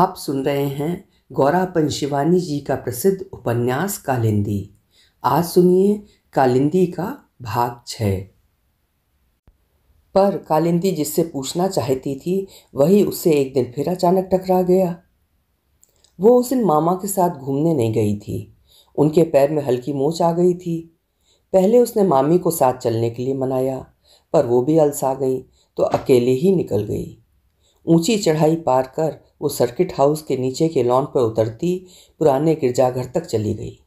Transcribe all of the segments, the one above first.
आप सुन रहे हैं गौरा पंशिवानी जी का प्रसिद्ध उपन्यास कालिंदी आज सुनिए कालिंदी का भाग छः पर कालिंदी जिससे पूछना चाहती थी वही उससे एक दिन फिर अचानक टकरा गया वो उस दिन मामा के साथ घूमने नहीं गई थी उनके पैर में हल्की मोच आ गई थी पहले उसने मामी को साथ चलने के लिए मनाया पर वो भी अलसा गई तो अकेले ही निकल गई ऊंची चढ़ाई पार कर वो सर्किट हाउस के नीचे के लॉन पर उतरती पुराने गिरजाघर तक चली गई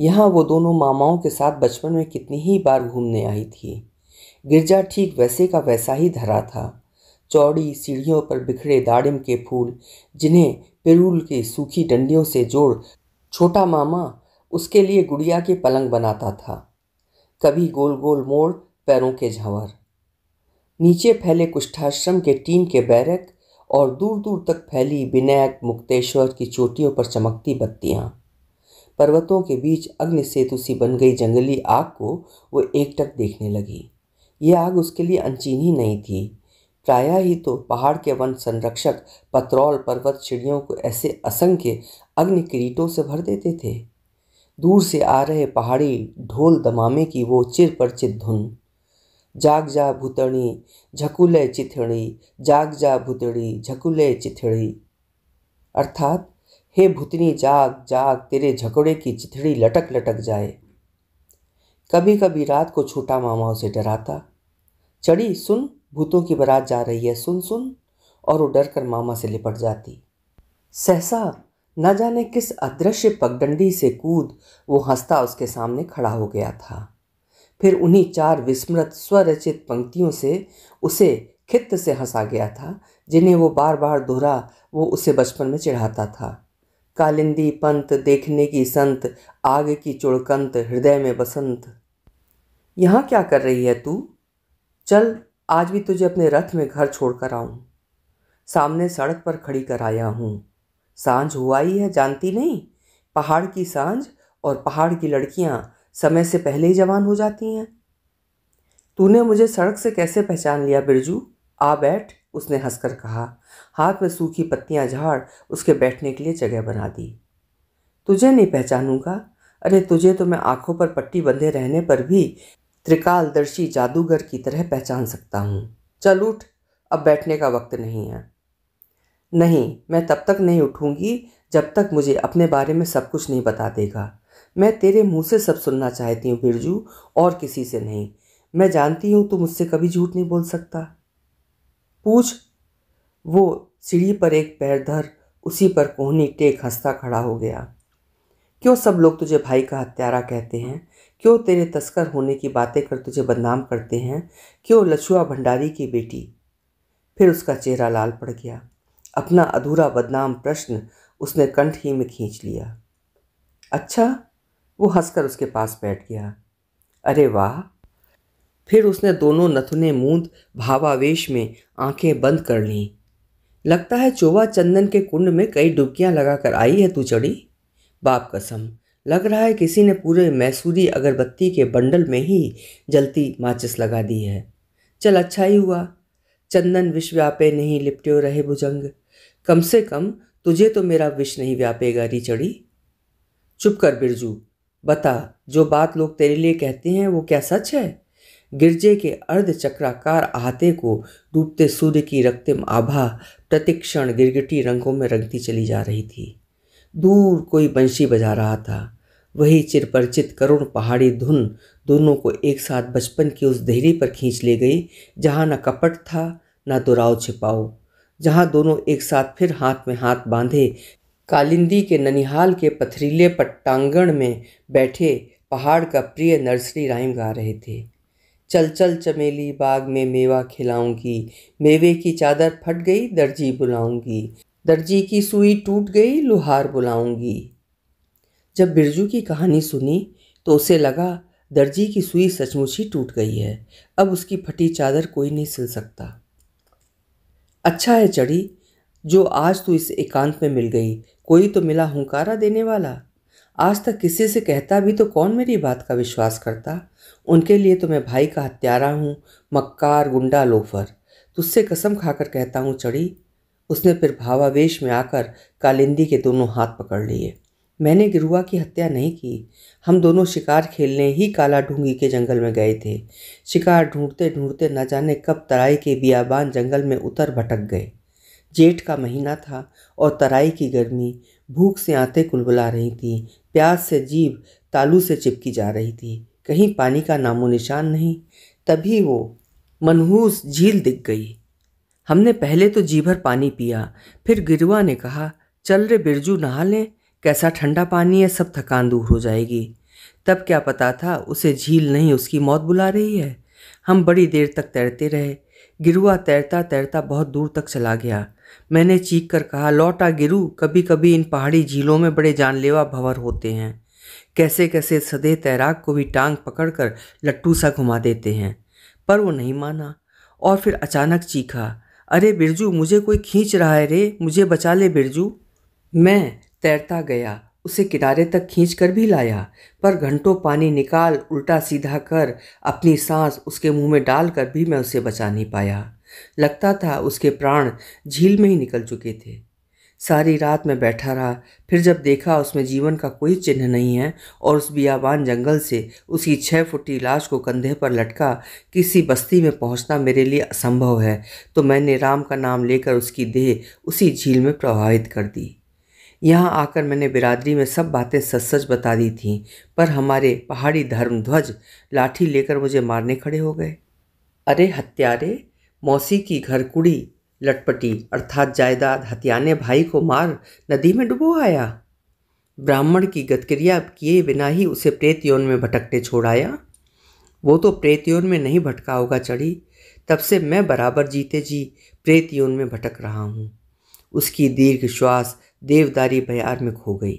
यहाँ वो दोनों मामाओं के साथ बचपन में कितनी ही बार घूमने आई थी गिरजा ठीक वैसे का वैसा ही धरा था चौड़ी सीढ़ियों पर बिखरे दाड़िम के फूल जिन्हें पिरुल की सूखी डंडियों से जोड़ छोटा मामा उसके लिए गुड़िया के पलंग बनाता था कभी गोल गोल मोड़ पैरों के झंवर नीचे फैले कुष्ठाश्रम के टीन के बैरक और दूर दूर तक फैली विनायक मुक्तेश्वर की चोटियों पर चमकती बत्तियाँ पर्वतों के बीच अग्नि सेतु सी बन गई जंगली आग को वो एकटक देखने लगी ये आग उसके लिए अनचीन ही नहीं थी प्रायः ही तो पहाड़ के वन संरक्षक पत्रौल पर्वत चिड़ियों को ऐसे असंख्य अग्नि किरीटों से भर देते थे दूर से आ रहे पहाड़ी ढोल दमामे की वो चिर परचित धुन जाग जा भूतणी झकुले चिथड़ी जाग जा भूतड़ी झकुले चिथड़ी अर्थात हे भूतनी जाग जाग तेरे झकोड़े की चिथड़ी लटक लटक जाए कभी कभी रात को छोटा मामा उसे डराता चढ़ी सुन भूतों की बारात जा रही है सुन सुन और वो डर कर मामा से लिपट जाती सहसा न जाने किस अदृश्य पगडंडी से कूद वो हंसता उसके सामने खड़ा हो गया था फिर उन्हीं चार विस्मृत स्वरचित पंक्तियों से उसे खित्त से हंसा गया था जिन्हें वो बार बार दोहरा वो उसे बचपन में चिढ़ाता था कालिंदी पंत देखने की संत आग की चुड़कंत हृदय में बसंत यहाँ क्या कर रही है तू चल आज भी तुझे अपने रथ में घर छोड़ कर आऊँ सामने सड़क पर खड़ी कर आया हूँ सांझ हुआ ही है जानती नहीं पहाड़ की सांझ और पहाड़ की लड़कियाँ समय से पहले ही जवान हो जाती हैं तूने मुझे सड़क से कैसे पहचान लिया बिरजू आ बैठ उसने हंसकर कहा हाथ में सूखी पत्तियां झाड़ उसके बैठने के लिए जगह बना दी तुझे नहीं पहचानूंगा अरे तुझे तो मैं आंखों पर पट्टी बंधे रहने पर भी त्रिकालदर्शी जादूगर की तरह पहचान सकता हूँ चल उठ अब बैठने का वक्त नहीं है नहीं मैं तब तक नहीं उठूंगी जब तक मुझे अपने बारे में सब कुछ नहीं बता देगा मैं तेरे मुंह से सब सुनना चाहती हूँ बिरजू और किसी से नहीं मैं जानती हूँ तू मुझसे कभी झूठ नहीं बोल सकता पूछ वो सीढ़ी पर एक पैर धर उसी पर कोहनी टेक हंसता खड़ा हो गया क्यों सब लोग तुझे भाई का हत्यारा कहते हैं क्यों तेरे तस्कर होने की बातें कर तुझे बदनाम करते हैं क्यों लछुआ भंडारी की बेटी फिर उसका चेहरा लाल पड़ गया अपना अधूरा बदनाम प्रश्न उसने कंठ ही में खींच लिया अच्छा वो हंसकर उसके पास बैठ गया अरे वाह फिर उसने दोनों नथुने मूंद भावावेश में आंखें बंद कर लीं लगता है चोवा चंदन के कुंड में कई डुबकियां लगाकर आई है तू चढ़ी बाप कसम लग रहा है किसी ने पूरे मैसूरी अगरबत्ती के बंडल में ही जलती माचिस लगा दी है चल अच्छा ही हुआ चंदन विश्व व्यापे नहीं लिपटे रहे भुजंग कम से कम तुझे तो मेरा विष नहीं व्यापेगा रिचड़ी चुप कर बिरजू बता जो बात लोग तेरे लिए कहते हैं वो क्या सच है गिरजे के अर्ध चक्राकार आहते को डूबते सूर्य की रक्तिम आभा प्रतिक्षण गिरगिटी रंगों में रंगती चली जा रही थी दूर कोई बंशी बजा रहा था वही चिरपरिचित करुण पहाड़ी धुन दोनों को एक साथ बचपन की उस देहरी पर खींच ले गई जहाँ न कपट था न दुराव छिपाओ जहाँ दोनों एक साथ फिर हाथ में हाथ बांधे कालिंदी के ननिहाल के पथरीले पट्टांगण में बैठे पहाड़ का प्रिय नर्सरी राइम गा रहे थे चल चल चमेली बाग में मेवा खिलाऊंगी मेवे की चादर फट गई दर्जी बुलाऊंगी दर्जी की सुई टूट गई लुहार बुलाऊंगी जब बिरजू की कहानी सुनी तो उसे लगा दर्जी की सुई सचमुच ही टूट गई है अब उसकी फटी चादर कोई नहीं सिल सकता अच्छा है चढ़ी जो आज तू इस एकांत में मिल गई कोई तो मिला हुंकारा देने वाला आज तक किसी से कहता भी तो कौन मेरी बात का विश्वास करता उनके लिए तो मैं भाई का हत्यारा हूँ मक्कार गुंडा लोफर तुझसे कसम खाकर कहता हूँ चढ़ी उसने फिर भावावेश में आकर कालिंदी के दोनों हाथ पकड़ लिए मैंने गिरुआ की हत्या नहीं की हम दोनों शिकार खेलने ही काला ढूंगी के जंगल में गए थे शिकार ढूंढते ढूंढते न जाने कब तराई के बियाबान जंगल में उतर भटक गए जेठ का महीना था और तराई की गर्मी भूख से आते कुलबुला रही थी प्यास से जीभ तालू से चिपकी जा रही थी कहीं पानी का नामो निशान नहीं तभी वो मनहूस झील दिख गई हमने पहले तो जी भर पानी पिया फिर गिरुआ ने कहा चल रे बिरजू नहा लें कैसा ठंडा पानी है सब थकान दूर हो जाएगी तब क्या पता था उसे झील नहीं उसकी मौत बुला रही है हम बड़ी देर तक तैरते रहे गिरुआ तैरता तैरता बहुत दूर तक चला गया मैंने चीख कर कहा लौटा गिरु कभी कभी इन पहाड़ी झीलों में बड़े जानलेवा भंवर होते हैं कैसे कैसे सदे तैराक को भी टांग पकड़कर लट्टू सा घुमा देते हैं पर वो नहीं माना और फिर अचानक चीखा अरे बिरजू मुझे कोई खींच रहा है रे मुझे बचा ले बिरजू मैं तैरता गया उसे किनारे तक खींच कर भी लाया पर घंटों पानी निकाल उल्टा सीधा कर अपनी सांस उसके मुंह में डालकर भी मैं उसे बचा नहीं पाया लगता था उसके प्राण झील में ही निकल चुके थे सारी रात मैं बैठा रहा फिर जब देखा उसमें जीवन का कोई चिन्ह नहीं है और उस बियाबान जंगल से उसकी छः फुटी लाश को कंधे पर लटका किसी बस्ती में पहुंचना मेरे लिए असंभव है तो मैंने राम का नाम लेकर उसकी देह उसी झील में प्रवाहित कर दी यहाँ आकर मैंने बिरादरी में सब बातें सच सच बता दी थीं पर हमारे पहाड़ी धर्मध्वज लाठी लेकर मुझे मारने खड़े हो गए अरे हत्यारे मौसी की घर कुड़ी लटपटी अर्थात जायदाद हथियाने भाई को मार नदी में डुबो आया ब्राह्मण की गतक्रिया किए बिना ही उसे प्रेत यौन में भटकने छोड़ाया वो तो प्रेत यौन में नहीं भटका होगा चढ़ी तब से मैं बराबर जीते जी प्रेत यौन में भटक रहा हूँ उसकी दीर्घ श्वास देवदारी बयार में खो गई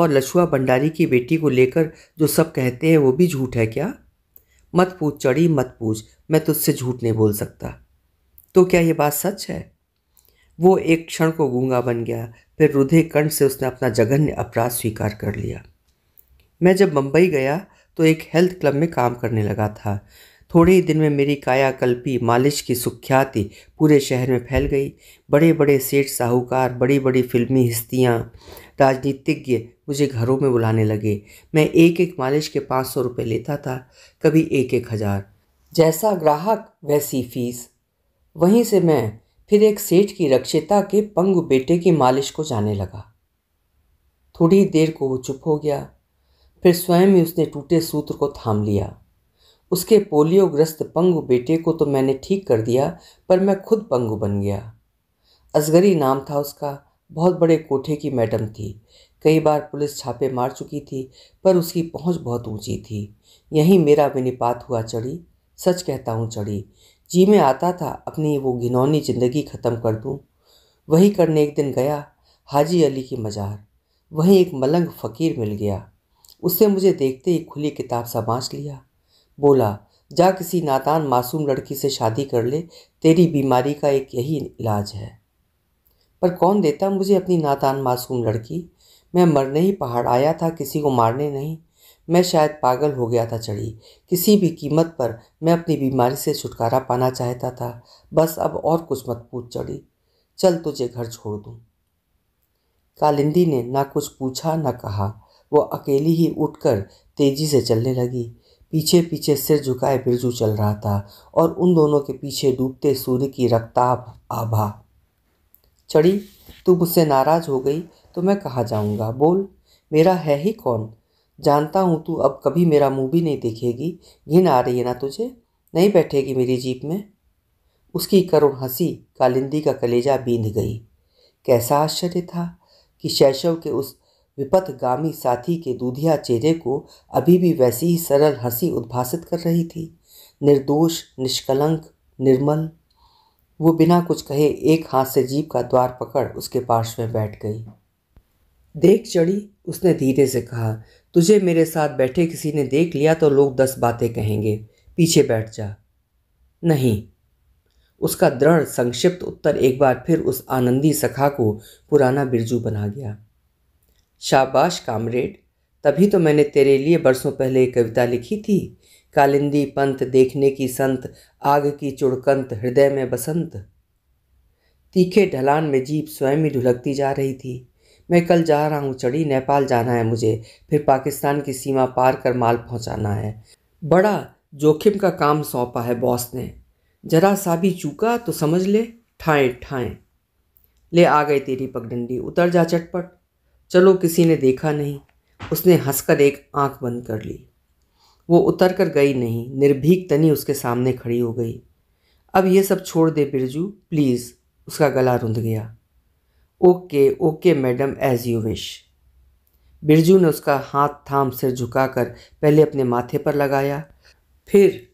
और लछुआ भंडारी की बेटी को लेकर जो सब कहते हैं वो भी झूठ है क्या मत पूछ चढ़ी मत पूछ मैं तुझसे झूठ नहीं बोल सकता तो क्या ये बात सच है वो एक क्षण को गूंगा बन गया फिर रुधे कंठ से उसने अपना जघन्य अपराध स्वीकार कर लिया मैं जब मुंबई गया तो एक हेल्थ क्लब में काम करने लगा था थोड़े ही दिन में मेरी कायाकल्पी मालिश की सुख्याति पूरे शहर में फैल गई बड़े बड़े सेठ साहूकार बड़ी बड़ी फिल्मी हस्तियाँ राजनीतिज्ञ मुझे घरों में बुलाने लगे मैं एक एक मालिश के पाँच सौ रुपये लेता था कभी एक एक हज़ार जैसा ग्राहक वैसी फीस वहीं से मैं फिर एक सेठ की रक्षिता के पंगु बेटे की मालिश को जाने लगा थोड़ी देर को वो चुप हो गया फिर स्वयं ही उसने टूटे सूत्र को थाम लिया उसके पोलियोग्रस्त पंगु बेटे को तो मैंने ठीक कर दिया पर मैं खुद पंगु बन गया असगरी नाम था उसका बहुत बड़े कोठे की मैडम थी कई बार पुलिस छापे मार चुकी थी पर उसकी पहुंच बहुत ऊंची थी यहीं मेरा विनिपात हुआ चढ़ी सच कहता हूँ चढ़ी जी में आता था अपनी वो घिनौनी ज़िंदगी ख़त्म कर दूँ वही करने एक दिन गया हाजी अली की मज़ार वहीं एक मलंग फ़कीर मिल गया उससे मुझे देखते ही खुली किताब सा बाँच लिया बोला जा किसी नादान मासूम लड़की से शादी कर ले तेरी बीमारी का एक यही इलाज है पर कौन देता मुझे अपनी नादान मासूम लड़की मैं मरने ही पहाड़ आया था किसी को मारने नहीं मैं शायद पागल हो गया था चढ़ी किसी भी कीमत पर मैं अपनी बीमारी से छुटकारा पाना चाहता था बस अब और कुछ मत पूछ चढ़ी चल तुझे घर छोड़ दूँ कालिंदी ने ना कुछ पूछा ना कहा वो अकेली ही उठकर तेजी से चलने लगी पीछे पीछे सिर झुकाए बिरजू चल रहा था और उन दोनों के पीछे डूबते सूर्य की रक्ताब आभा चढ़ी तू मुझसे नाराज हो गई तो मैं कहा जाऊँगा बोल मेरा है ही कौन जानता हूँ तू अब कभी मेरा मुंह भी नहीं देखेगी घिन आ रही है ना तुझे नहीं बैठेगी मेरी जीप में उसकी करुण हंसी कालिंदी का कलेजा बींध गई कैसा आश्चर्य था कि शैशव के उस विपथगामी साथी के दूधिया चेहरे को अभी भी वैसी ही सरल हंसी उद्भासित कर रही थी निर्दोष निष्कलंक निर्मल वो बिना कुछ कहे एक हाथ से जीप का द्वार पकड़ उसके पार्श्व में बैठ गई देख चढ़ी उसने धीरे से कहा तुझे मेरे साथ बैठे किसी ने देख लिया तो लोग दस बातें कहेंगे पीछे बैठ जा नहीं उसका दृढ़ संक्षिप्त उत्तर एक बार फिर उस आनंदी सखा को पुराना बिरजू बना गया शाबाश कामरेड तभी तो मैंने तेरे लिए बरसों पहले कविता लिखी थी कालिंदी पंत देखने की संत आग की चुड़कंत हृदय में बसंत तीखे ढलान में जीप स्वयं ही ढुलकती जा रही थी मैं कल जा रहा हूँ चढ़ी नेपाल जाना है मुझे फिर पाकिस्तान की सीमा पार कर माल पहुँचाना है बड़ा जोखिम का काम सौंपा है बॉस ने जरा सा भी चूका तो समझ ले ठाएँ ठाएँ ले आ गई तेरी पगडंडी उतर जा चटपट चलो किसी ने देखा नहीं उसने हंसकर एक आंख बंद कर ली वो उतर कर गई नहीं निर्भीक तनी उसके सामने खड़ी हो गई अब ये सब छोड़ दे बिरजू प्लीज़ उसका गला रुंध गया okay okay madam as you wish Birju ने उसका हाथ थाम सिर झुकाकर पहले अपने माथे पर लगाया फिर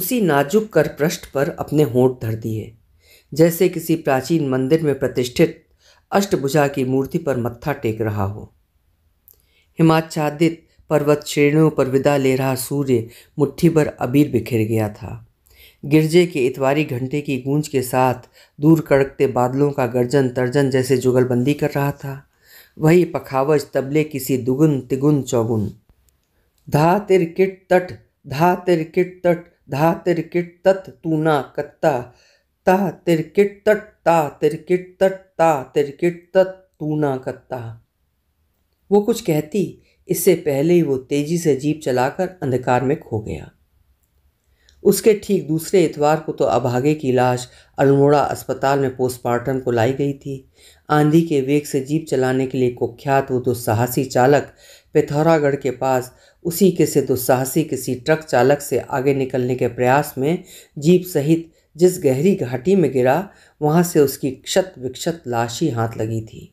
उसी नाजुक कर पृष्ठ पर अपने होंठ धर दिए जैसे किसी प्राचीन मंदिर में प्रतिष्ठित अष्टभुजा की मूर्ति पर मत्था टेक रहा हो हिमाचादित पर्वत श्रेणियों पर विदा ले रहा सूर्य मुट्ठी भर अबीर बिखर गया था गिरजे के इतवारी घंटे की गूंज के साथ दूर कड़कते बादलों का गर्जन तर्जन जैसे जुगलबंदी कर रहा था वही पखावज तबले किसी दुगुन तिगुन चौगुन धा तिर किट तट धा तिर किट तट धा तिर किट तत ना कत्ता ता तिर किट तट ता तिर किट तट ता तिर किट तत ना कत्ता वो कुछ कहती इससे पहले ही वो तेजी से जीप चलाकर अंधकार में खो गया उसके ठीक दूसरे इतवार को तो अभागे की लाश अल्मोड़ा अस्पताल में पोस्टमार्टम को लाई गई थी आंधी के वेग से जीप चलाने के लिए कुख्यात वो दुस्साहसी चालक पिथौरागढ़ के पास उसी के से दुस्साहसी किसी ट्रक चालक से आगे निकलने के प्रयास में जीप सहित जिस गहरी घाटी में गिरा वहाँ से उसकी क्षत विक्षत लाशी हाथ लगी थी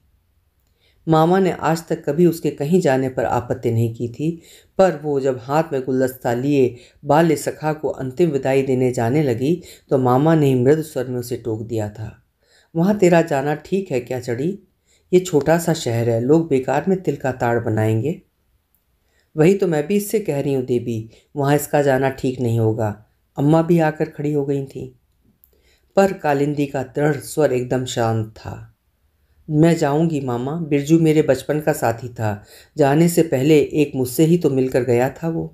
मामा ने आज तक कभी उसके कहीं जाने पर आपत्ति नहीं की थी पर वो जब हाथ में गुलदस्ता लिए बाल्य सखा को अंतिम विदाई देने जाने लगी तो मामा ने मृद स्वर में उसे टोक दिया था वहाँ तेरा जाना ठीक है क्या चढ़ी ये छोटा सा शहर है लोग बेकार में तिल का ताड़ बनाएंगे वही तो मैं भी इससे कह रही हूँ देवी वहाँ इसका जाना ठीक नहीं होगा अम्मा भी आकर खड़ी हो गई थीं पर कालिंदी का दृढ़ स्वर एकदम शांत था मैं जाऊंगी मामा बिरजू मेरे बचपन का साथी था जाने से पहले एक मुझसे ही तो मिलकर गया था वो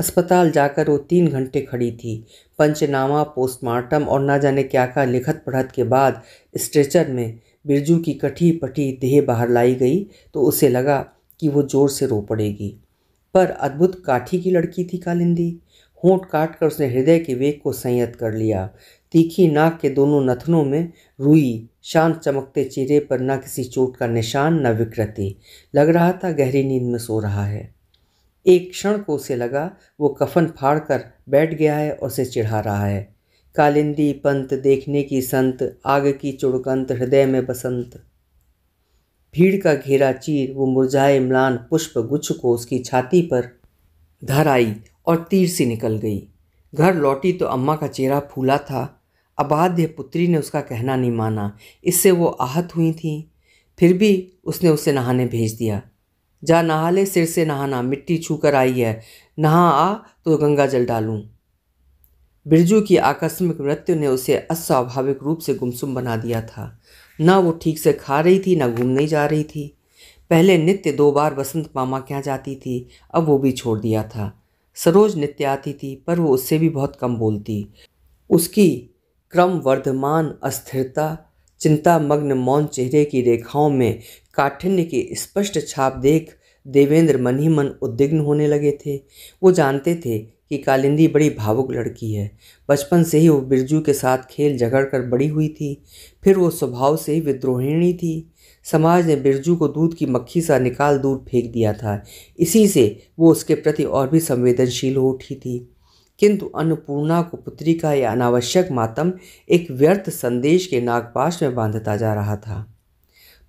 अस्पताल जाकर वो तीन घंटे खड़ी थी पंचनामा पोस्टमार्टम और ना जाने क्या का लिखत पढ़त के बाद स्ट्रेचर में बिरजू की कठी पटी देह बाहर लाई गई तो उसे लगा कि वो जोर से रो पड़ेगी पर अद्भुत काठी की लड़की थी कालिंदी होंठ काट कर उसने हृदय के वेग को संयत कर लिया तीखी नाक के दोनों नथनों में रुई शांत चमकते चेहरे पर न किसी चोट का निशान न विकृति लग रहा था गहरी नींद में सो रहा है एक क्षण को उसे लगा वो कफन फाड़ कर बैठ गया है और उसे चिढ़ा रहा है कालिंदी पंत देखने की संत आग की चुड़कंत हृदय में बसंत भीड़ का घेरा चीर वो मुरझाए म्लान पुष्प गुच्छ को उसकी छाती पर धर आई और तीर सी निकल गई घर लौटी तो अम्मा का चेहरा फूला था अबाध्य पुत्री ने उसका कहना नहीं माना इससे वो आहत हुई थी फिर भी उसने उसे नहाने भेज दिया जा नहा ले सिर से नहाना मिट्टी छू कर आई है नहा आ तो गंगा जल डालूँ बिरजू की आकस्मिक मृत्यु ने उसे अस्वाभाविक रूप से गुमसुम बना दिया था ना वो ठीक से खा रही थी ना घूमने जा रही थी पहले नित्य दो बार बसंत मामा क्या जाती थी अब वो भी छोड़ दिया था सरोज नित्य आती थी पर वो उससे भी बहुत कम बोलती उसकी क्रम वर्धमान अस्थिरता चिंतामग्न मौन चेहरे की रेखाओं में काठिन्य की स्पष्ट छाप देख देवेंद्र मन ही मन उद्विग्न होने लगे थे वो जानते थे कि कालिंदी बड़ी भावुक लड़की है बचपन से ही वो बिरजू के साथ खेल झगड़ कर बड़ी हुई थी फिर वो स्वभाव से ही विद्रोहिणी थी समाज ने बिरजू को दूध की मक्खी सा निकाल दूर फेंक दिया था इसी से वो उसके प्रति और भी संवेदनशील हो उठी थी किंतु अन्नपूर्णा को पुत्री का यह अनावश्यक मातम एक व्यर्थ संदेश के नागपाश में बांधता जा रहा था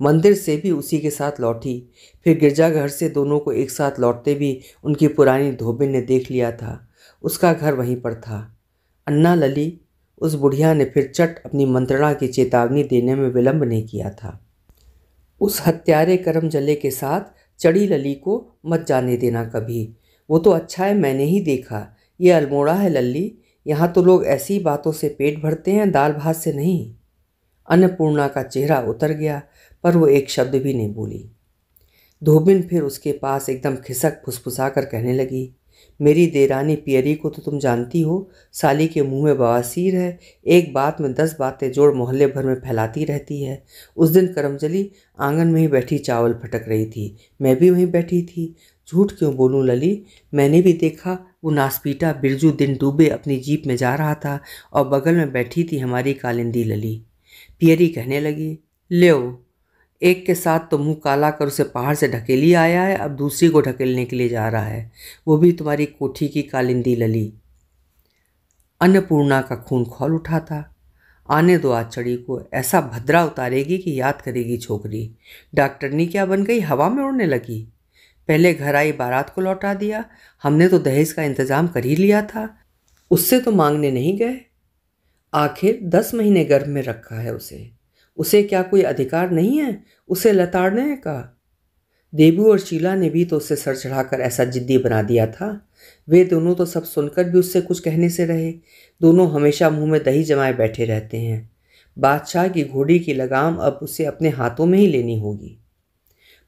मंदिर से भी उसी के साथ लौटी फिर गिरजाघर से दोनों को एक साथ लौटते भी उनकी पुरानी धोबिन ने देख लिया था उसका घर वहीं पर था अन्ना लली उस बुढ़िया ने फिर चट अपनी मंत्रणा की चेतावनी देने में विलंब नहीं किया था उस हत्यारे कर्म जले के साथ चड़ी लली को मत जाने देना कभी वो तो अच्छा है मैंने ही देखा ये अल्मोड़ा है लल्ली यहाँ तो लोग ऐसी बातों से पेट भरते हैं दाल भात से नहीं अन्नपूर्णा का चेहरा उतर गया पर वो एक शब्द भी नहीं बोली धोबिन फिर उसके पास एकदम खिसक फुसफुसा कर कहने लगी मेरी देरानी पियरी को तो तुम जानती हो साली के मुंह में बवासीर है एक बात में दस बातें जोड़ मोहल्ले भर में फैलाती रहती है उस दिन करमजली आंगन में ही बैठी चावल फटक रही थी मैं भी वहीं बैठी थी झूठ क्यों बोलूं लली मैंने भी देखा वो नासपीटा बिरजू दिन डूबे अपनी जीप में जा रहा था और बगल में बैठी थी हमारी कालिंदी लली पियरी कहने लगी ले एक के साथ तो मुंह काला कर उसे पहाड़ से ढकेली आया है अब दूसरी को ढकेलने के लिए जा रहा है वो भी तुम्हारी कोठी की कालिंदी लली अन्नपूर्णा का खून खोल उठा था आने दो आज को ऐसा भद्रा उतारेगी कि याद करेगी छोकरी डॉक्टरनी क्या बन गई हवा में उड़ने लगी पहले घर आई बारात को लौटा दिया हमने तो दहेज का इंतज़ाम कर ही लिया था उससे तो मांगने नहीं गए आखिर दस महीने गर्भ में रखा है उसे उसे क्या कोई अधिकार नहीं है उसे लताड़ने का देबू और शीला ने भी तो उसे सर चढ़ाकर ऐसा जिद्दी बना दिया था वे दोनों तो सब सुनकर भी उससे कुछ कहने से रहे दोनों हमेशा मुंह में दही जमाए बैठे रहते हैं बादशाह की घोड़ी की लगाम अब उसे अपने हाथों में ही लेनी होगी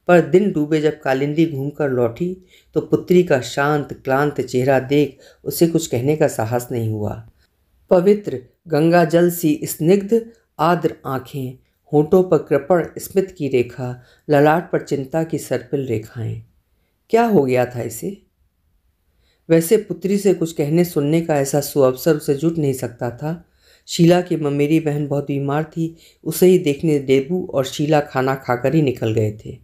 पर दिन डूबे जब कालिंदी घूमकर लौटी तो पुत्री का शांत क्लांत चेहरा देख उसे कुछ कहने का साहस नहीं हुआ पवित्र गंगा जल सी स्निग्ध आद्र आँखें होठों पर कृपण स्मित की रेखा ललाट पर चिंता की सर्पिल रेखाएं क्या हो गया था इसे वैसे पुत्री से कुछ कहने सुनने का ऐसा सुअवसर उसे जुट नहीं सकता था शीला की ममेरी बहन बहुत बीमार थी उसे ही देखने देबू और शीला खाना खाकर ही निकल गए थे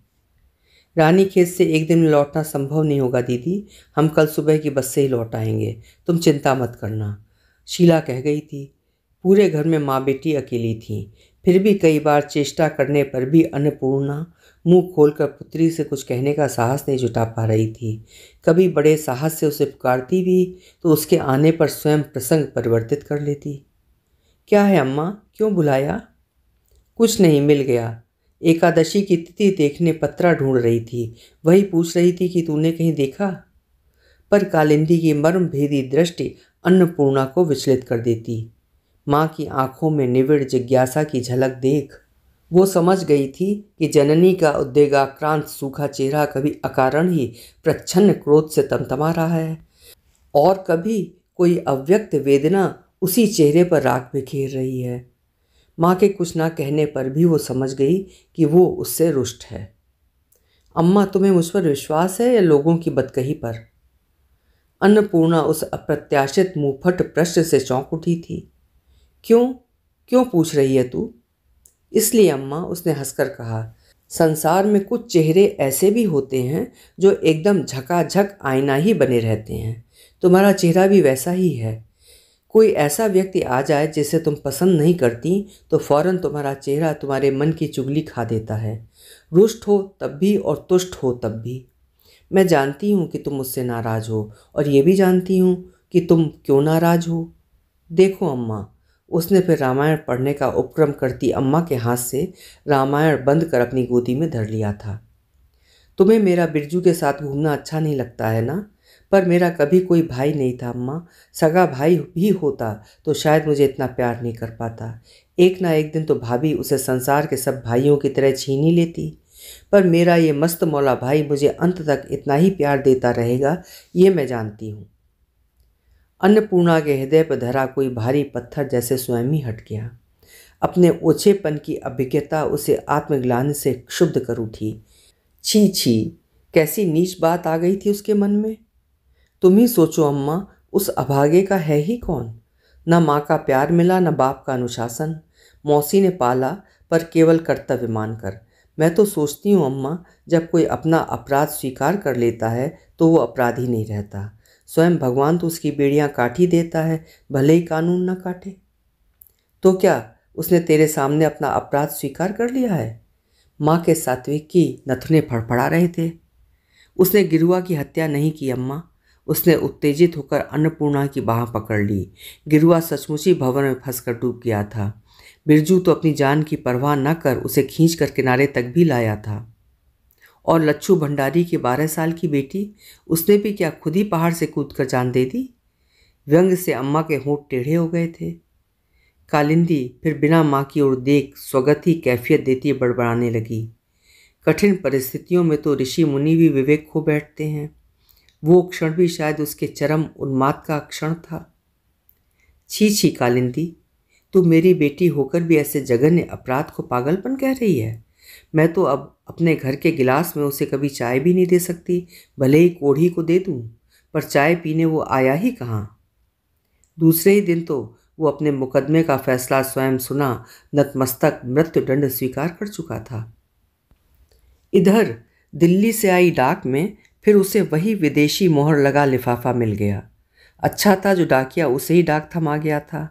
रानी खेत से एक दिन लौटना संभव नहीं होगा दीदी हम कल सुबह की बस से ही लौट आएंगे तुम चिंता मत करना शीला कह गई थी पूरे घर में माँ बेटी अकेली थीं फिर भी कई बार चेष्टा करने पर भी अन्नपूर्णा मुंह खोलकर पुत्री से कुछ कहने का साहस नहीं जुटा पा रही थी कभी बड़े साहस से उसे पुकारती भी तो उसके आने पर स्वयं प्रसंग परिवर्तित कर लेती क्या है अम्मा क्यों बुलाया कुछ नहीं मिल गया एकादशी की तिथि देखने पत्रा ढूंढ रही थी वही पूछ रही थी कि तूने कहीं देखा पर कालिंदी की मर्म भेदी दृष्टि अन्नपूर्णा को विचलित कर देती माँ की आंखों में निविड़ जिज्ञासा की झलक देख वो समझ गई थी कि जननी का उद्वेगाक्रांत सूखा चेहरा कभी अकारण ही प्रच्छन्न क्रोध से तमतमा रहा है और कभी कोई अव्यक्त वेदना उसी चेहरे पर राख बिखेर रही है माँ के कुछ ना कहने पर भी वो समझ गई कि वो उससे रुष्ट है अम्मा तुम्हें मुझ पर विश्वास है या लोगों की बदकही पर अन्नपूर्णा उस अप्रत्याशित मुँहफट प्रश्न से चौंक उठी थी क्यों क्यों पूछ रही है तू इसलिए अम्मा उसने हंसकर कहा संसार में कुछ चेहरे ऐसे भी होते हैं जो एकदम झकाझक आईना ही बने रहते हैं तुम्हारा चेहरा भी वैसा ही है कोई ऐसा व्यक्ति आ जाए जिसे तुम पसंद नहीं करती तो फौरन तुम्हारा चेहरा तुम्हारे मन की चुगली खा देता है रुष्ट हो तब भी और तुष्ट हो तब भी मैं जानती हूँ कि तुम मुझसे नाराज़ हो और ये भी जानती हूँ कि तुम क्यों नाराज़ हो देखो अम्मा उसने फिर रामायण पढ़ने का उपक्रम करती अम्मा के हाथ से रामायण बंद कर अपनी गोदी में धर लिया था तुम्हें मेरा बिरजू के साथ घूमना अच्छा नहीं लगता है ना पर मेरा कभी कोई भाई नहीं था अम्मा सगा भाई भी होता तो शायद मुझे इतना प्यार नहीं कर पाता एक ना एक दिन तो भाभी उसे संसार के सब भाइयों की तरह छीन ही लेती पर मेरा ये मस्त मौला भाई मुझे अंत तक इतना ही प्यार देता रहेगा ये मैं जानती हूँ अन्नपूर्णा के हृदय पर धरा कोई भारी पत्थर जैसे स्वयं ही हट गया अपने ओछेपन की अभिज्ञता उसे आत्मग्लान से क्षुब्ध कर उठी छी छी कैसी नीच बात आ गई थी उसके मन में तुम ही सोचो अम्मा उस अभागे का है ही कौन न माँ का प्यार मिला न बाप का अनुशासन मौसी ने पाला पर केवल कर्तव्य मानकर मैं तो सोचती हूँ अम्मा जब कोई अपना अपराध स्वीकार कर लेता है तो वो अपराधी नहीं रहता स्वयं भगवान तो उसकी बेड़ियाँ काट ही देता है भले ही कानून न काटे तो क्या उसने तेरे सामने अपना अपराध स्वीकार कर लिया है माँ के सात्विक की नथुने फड़फड़ा रहे थे उसने गिरुआ की हत्या नहीं की अम्मा उसने उत्तेजित होकर अन्नपूर्णा की बाह पकड़ ली गिरुआ सचमुच ही भवन में फंसकर डूब गया था बिरजू तो अपनी जान की परवाह न कर उसे खींच कर किनारे तक भी लाया था और लच्छू भंडारी की बारह साल की बेटी उसने भी क्या खुद ही पहाड़ से कूद कर जान दे दी व्यंग से अम्मा के होंठ टेढ़े हो गए थे कालिंदी फिर बिना माँ की ओर देख स्वगत ही कैफियत देती बड़बड़ाने लगी कठिन परिस्थितियों में तो ऋषि मुनि भी विवेक खो बैठते हैं वो क्षण भी शायद उसके चरम उन्माद का क्षण था छी छी कालिंदी तू मेरी बेटी होकर भी ऐसे जघन्य अपराध को पागलपन कह रही है मैं तो अब अपने घर के गिलास में उसे कभी चाय भी नहीं दे सकती भले ही कोढ़ी को दे दूँ पर चाय पीने वो आया ही कहाँ दूसरे ही दिन तो वो अपने मुकदमे का फैसला स्वयं सुना नतमस्तक मृत्युदंड स्वीकार कर चुका था इधर दिल्ली से आई डाक में फिर उसे वही विदेशी मोहर लगा लिफाफा मिल गया अच्छा था जो डाकिया उसे ही डाक थमा गया था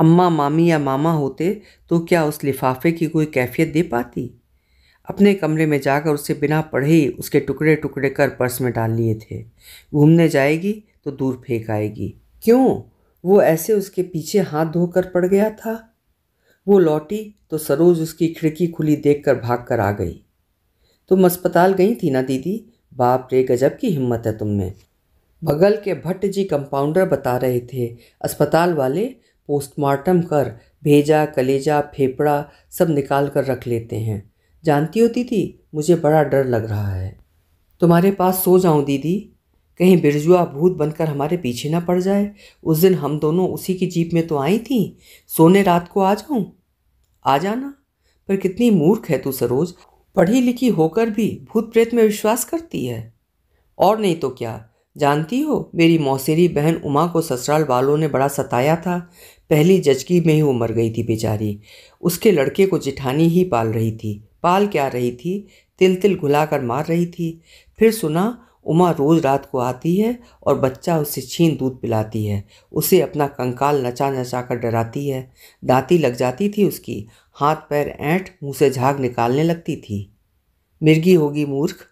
अम्मा मामी या मामा होते तो क्या उस लिफाफे की कोई कैफियत दे पाती अपने कमरे में जाकर उसे बिना पढ़े ही उसके टुकड़े टुकड़े कर पर्स में डाल लिए थे घूमने जाएगी तो दूर फेंक आएगी क्यों वो ऐसे उसके पीछे हाथ धोकर पड़ गया था वो लौटी तो सरोज उसकी खिड़की खुली देखकर भाग कर आ गई तुम अस्पताल गई थी ना दीदी बाप रे गजब की हिम्मत है तुम में बगल के भट्ट जी कंपाउंडर बता रहे थे अस्पताल वाले पोस्टमार्टम कर भेजा कलेजा फेफड़ा सब निकाल कर रख लेते हैं जानती होती थी मुझे बड़ा डर लग रहा है तुम्हारे पास सो जाऊं दीदी कहीं बिरजुआ भूत बनकर हमारे पीछे ना पड़ जाए उस दिन हम दोनों उसी की जीप में तो आई थी सोने रात को आ जाऊं आ जाना पर कितनी मूर्ख है तू सरोज पढ़ी लिखी होकर भी भूत प्रेत में विश्वास करती है और नहीं तो क्या जानती हो मेरी मौसेरी बहन उमा को ससुराल वालों ने बड़ा सताया था पहली जचकी में ही वो मर गई थी बेचारी उसके लड़के को जिठानी ही पाल रही थी पाल क्या रही थी तिल तिल घुला कर मार रही थी फिर सुना उमा रोज़ रात को आती है और बच्चा उसे छीन दूध पिलाती है उसे अपना कंकाल नचा नचा कर डराती है दाती लग जाती थी उसकी हाथ पैर ऐंठ मुंह से झाग निकालने लगती थी मिर्गी होगी मूर्ख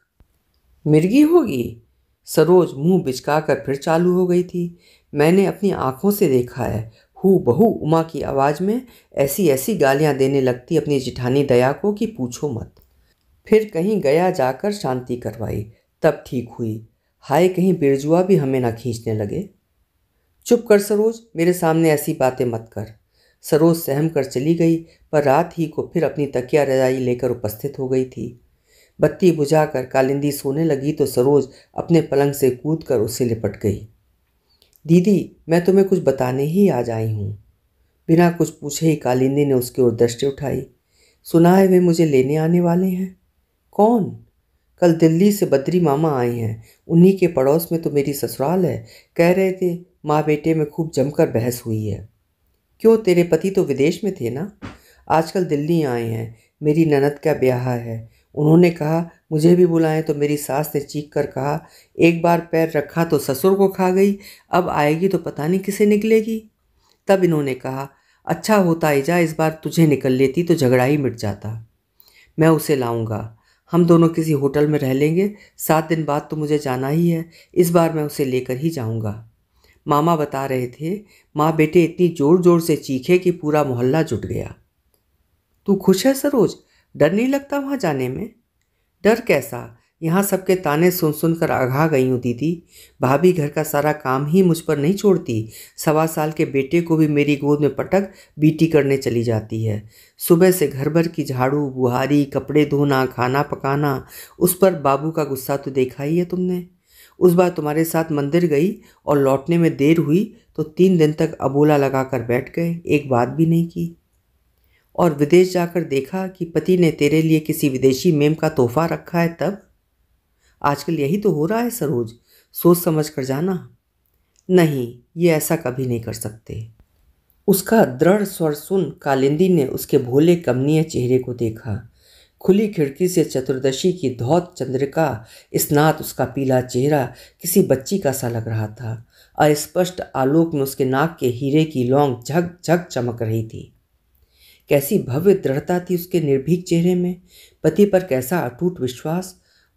मिर्गी होगी सरोज मुंह बिचका कर फिर चालू हो गई थी मैंने अपनी आंखों से देखा है हु बहू उमा की आवाज़ में ऐसी ऐसी गालियां देने लगती अपनी जिठानी दया को कि पूछो मत फिर कहीं गया जाकर शांति करवाई तब ठीक हुई हाय कहीं बिरजुआ भी हमें ना खींचने लगे चुप कर सरोज मेरे सामने ऐसी बातें मत कर सरोज सहम कर चली गई पर रात ही को फिर अपनी तकिया रजाई लेकर उपस्थित हो गई थी बत्ती बुझाकर कालिंदी सोने लगी तो सरोज अपने पलंग से कूद कर उससे लिपट गई दीदी मैं तुम्हें कुछ बताने ही आ जाई हूँ बिना कुछ पूछे ही कालिंदी ने उसकी ओर दृष्टि उठाई सुना है वे मुझे लेने आने वाले हैं कौन कल दिल्ली से बद्री मामा आए हैं उन्हीं के पड़ोस में तो मेरी ससुराल है कह रहे थे माँ बेटे में खूब जमकर बहस हुई है क्यों तेरे पति तो विदेश में थे ना आजकल दिल्ली आए हैं मेरी ननद का ब्याह है उन्होंने कहा मुझे भी बुलाएं तो मेरी सास ने चीख कर कहा एक बार पैर रखा तो ससुर को खा गई अब आएगी तो पता नहीं किसे निकलेगी तब इन्होंने कहा अच्छा होता ऐजा इस बार तुझे निकल लेती तो झगड़ा ही मिट जाता मैं उसे लाऊंगा हम दोनों किसी होटल में रह लेंगे सात दिन बाद तो मुझे जाना ही है इस बार मैं उसे लेकर ही जाऊंगा मामा बता रहे थे माँ बेटे इतनी जोर जोर से चीखे कि पूरा मोहल्ला जुट गया तू खुश है सरोज डर नहीं लगता वहाँ जाने में डर कैसा यहाँ सबके ताने सुन सुन कर आघा गई हूँ दीदी भाभी घर का सारा काम ही मुझ पर नहीं छोड़ती सवा साल के बेटे को भी मेरी गोद में पटक बीटी करने चली जाती है सुबह से घर भर की झाड़ू बुहारी कपड़े धोना खाना पकाना उस पर बाबू का गुस्सा तो देखा ही है तुमने उस बार तुम्हारे साथ मंदिर गई और लौटने में देर हुई तो तीन दिन तक अबोला लगाकर बैठ गए एक बात भी नहीं की और विदेश जाकर देखा कि पति ने तेरे लिए किसी विदेशी मेम का तोहफा रखा है तब आजकल यही तो हो रहा है सरोज सोच समझ कर जाना नहीं ये ऐसा कभी नहीं कर सकते उसका दृढ़ स्वर सुन कालिंदी ने उसके भोले कमनीय चेहरे को देखा खुली खिड़की से चतुर्दशी की धौत चंद्रिका स्नात उसका पीला चेहरा किसी बच्ची का सा लग रहा था अस्पष्ट आलोक में उसके नाक के हीरे की लौंग झक झक चमक रही थी कैसी भव्य दृढ़ता थी उसके निर्भीक चेहरे में पति पर कैसा अटूट विश्वास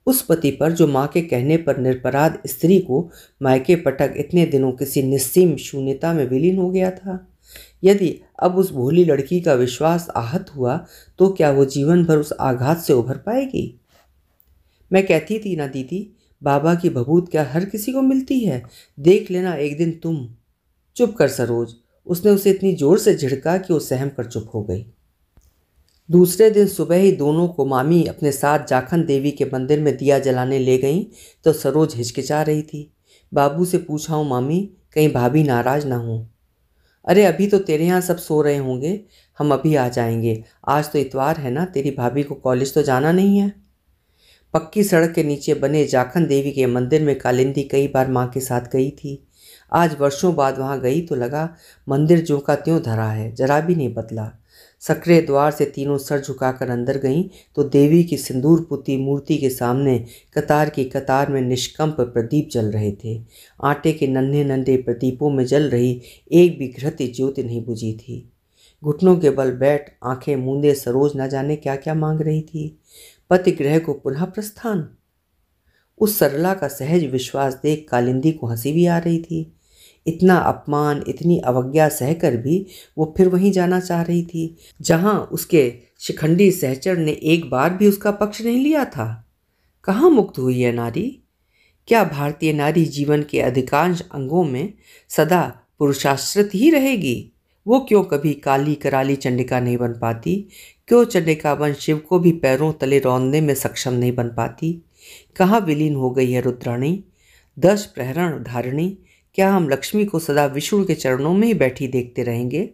उस पति पर जो माँ के कहने पर निरपराध स्त्री को मायके पटक इतने दिनों किसी निस्सीम शून्यता में विलीन हो गया था यदि अब उस भोली लड़की का विश्वास आहत हुआ तो क्या वो जीवन भर उस आघात से उभर पाएगी मैं कहती थी ना दीदी बाबा की भभूत क्या हर किसी को मिलती है देख लेना एक दिन तुम चुप कर सरोज उसने उसे इतनी जोर से झिड़का कि वो सहम कर चुप हो गई दूसरे दिन सुबह ही दोनों को मामी अपने साथ जाखन देवी के मंदिर में दिया जलाने ले गईं तो सरोज हिचकिचा रही थी बाबू से पूछा हूँ मामी कहीं भाभी नाराज ना हों अरे अभी तो तेरे यहाँ सब सो रहे होंगे हम अभी आ जाएंगे आज तो इतवार है ना तेरी भाभी को कॉलेज तो जाना नहीं है पक्की सड़क के नीचे बने जाखन देवी के मंदिर में कालिंदी कई बार माँ के साथ गई थी आज वर्षों बाद वहाँ गई तो लगा मंदिर जो का त्यों धरा है जरा भी नहीं बदला सक्रिय द्वार से तीनों सर झुकाकर अंदर गईं तो देवी की सिंदूर पुती मूर्ति के सामने कतार की कतार में निष्कंप प्रदीप जल रहे थे आटे के नन्हे नन्हे प्रदीपों में जल रही एक भी घृत ज्योति नहीं बुझी थी घुटनों के बल बैठ आंखें मूंदे सरोज न जाने क्या क्या मांग रही थी पतिग्रह को पुनः प्रस्थान उस सरला का सहज विश्वास देख कालिंदी को हंसी भी आ रही थी इतना अपमान इतनी अवज्ञा सहकर भी वो फिर वहीं जाना चाह रही थी जहाँ उसके शिखंडी सहचर ने एक बार भी उसका पक्ष नहीं लिया था कहाँ मुक्त हुई है नारी क्या भारतीय नारी जीवन के अधिकांश अंगों में सदा पुरुषाश्रित ही रहेगी वो क्यों कभी काली कराली चंडिका नहीं बन पाती क्यों चंडिका वन शिव को भी पैरों तले रौंदने में सक्षम नहीं बन पाती कहाँ विलीन हो गई है रुद्राणी दस प्रहरण धारिणी क्या हम लक्ष्मी को सदा विष्णु के चरणों में ही बैठी देखते रहेंगे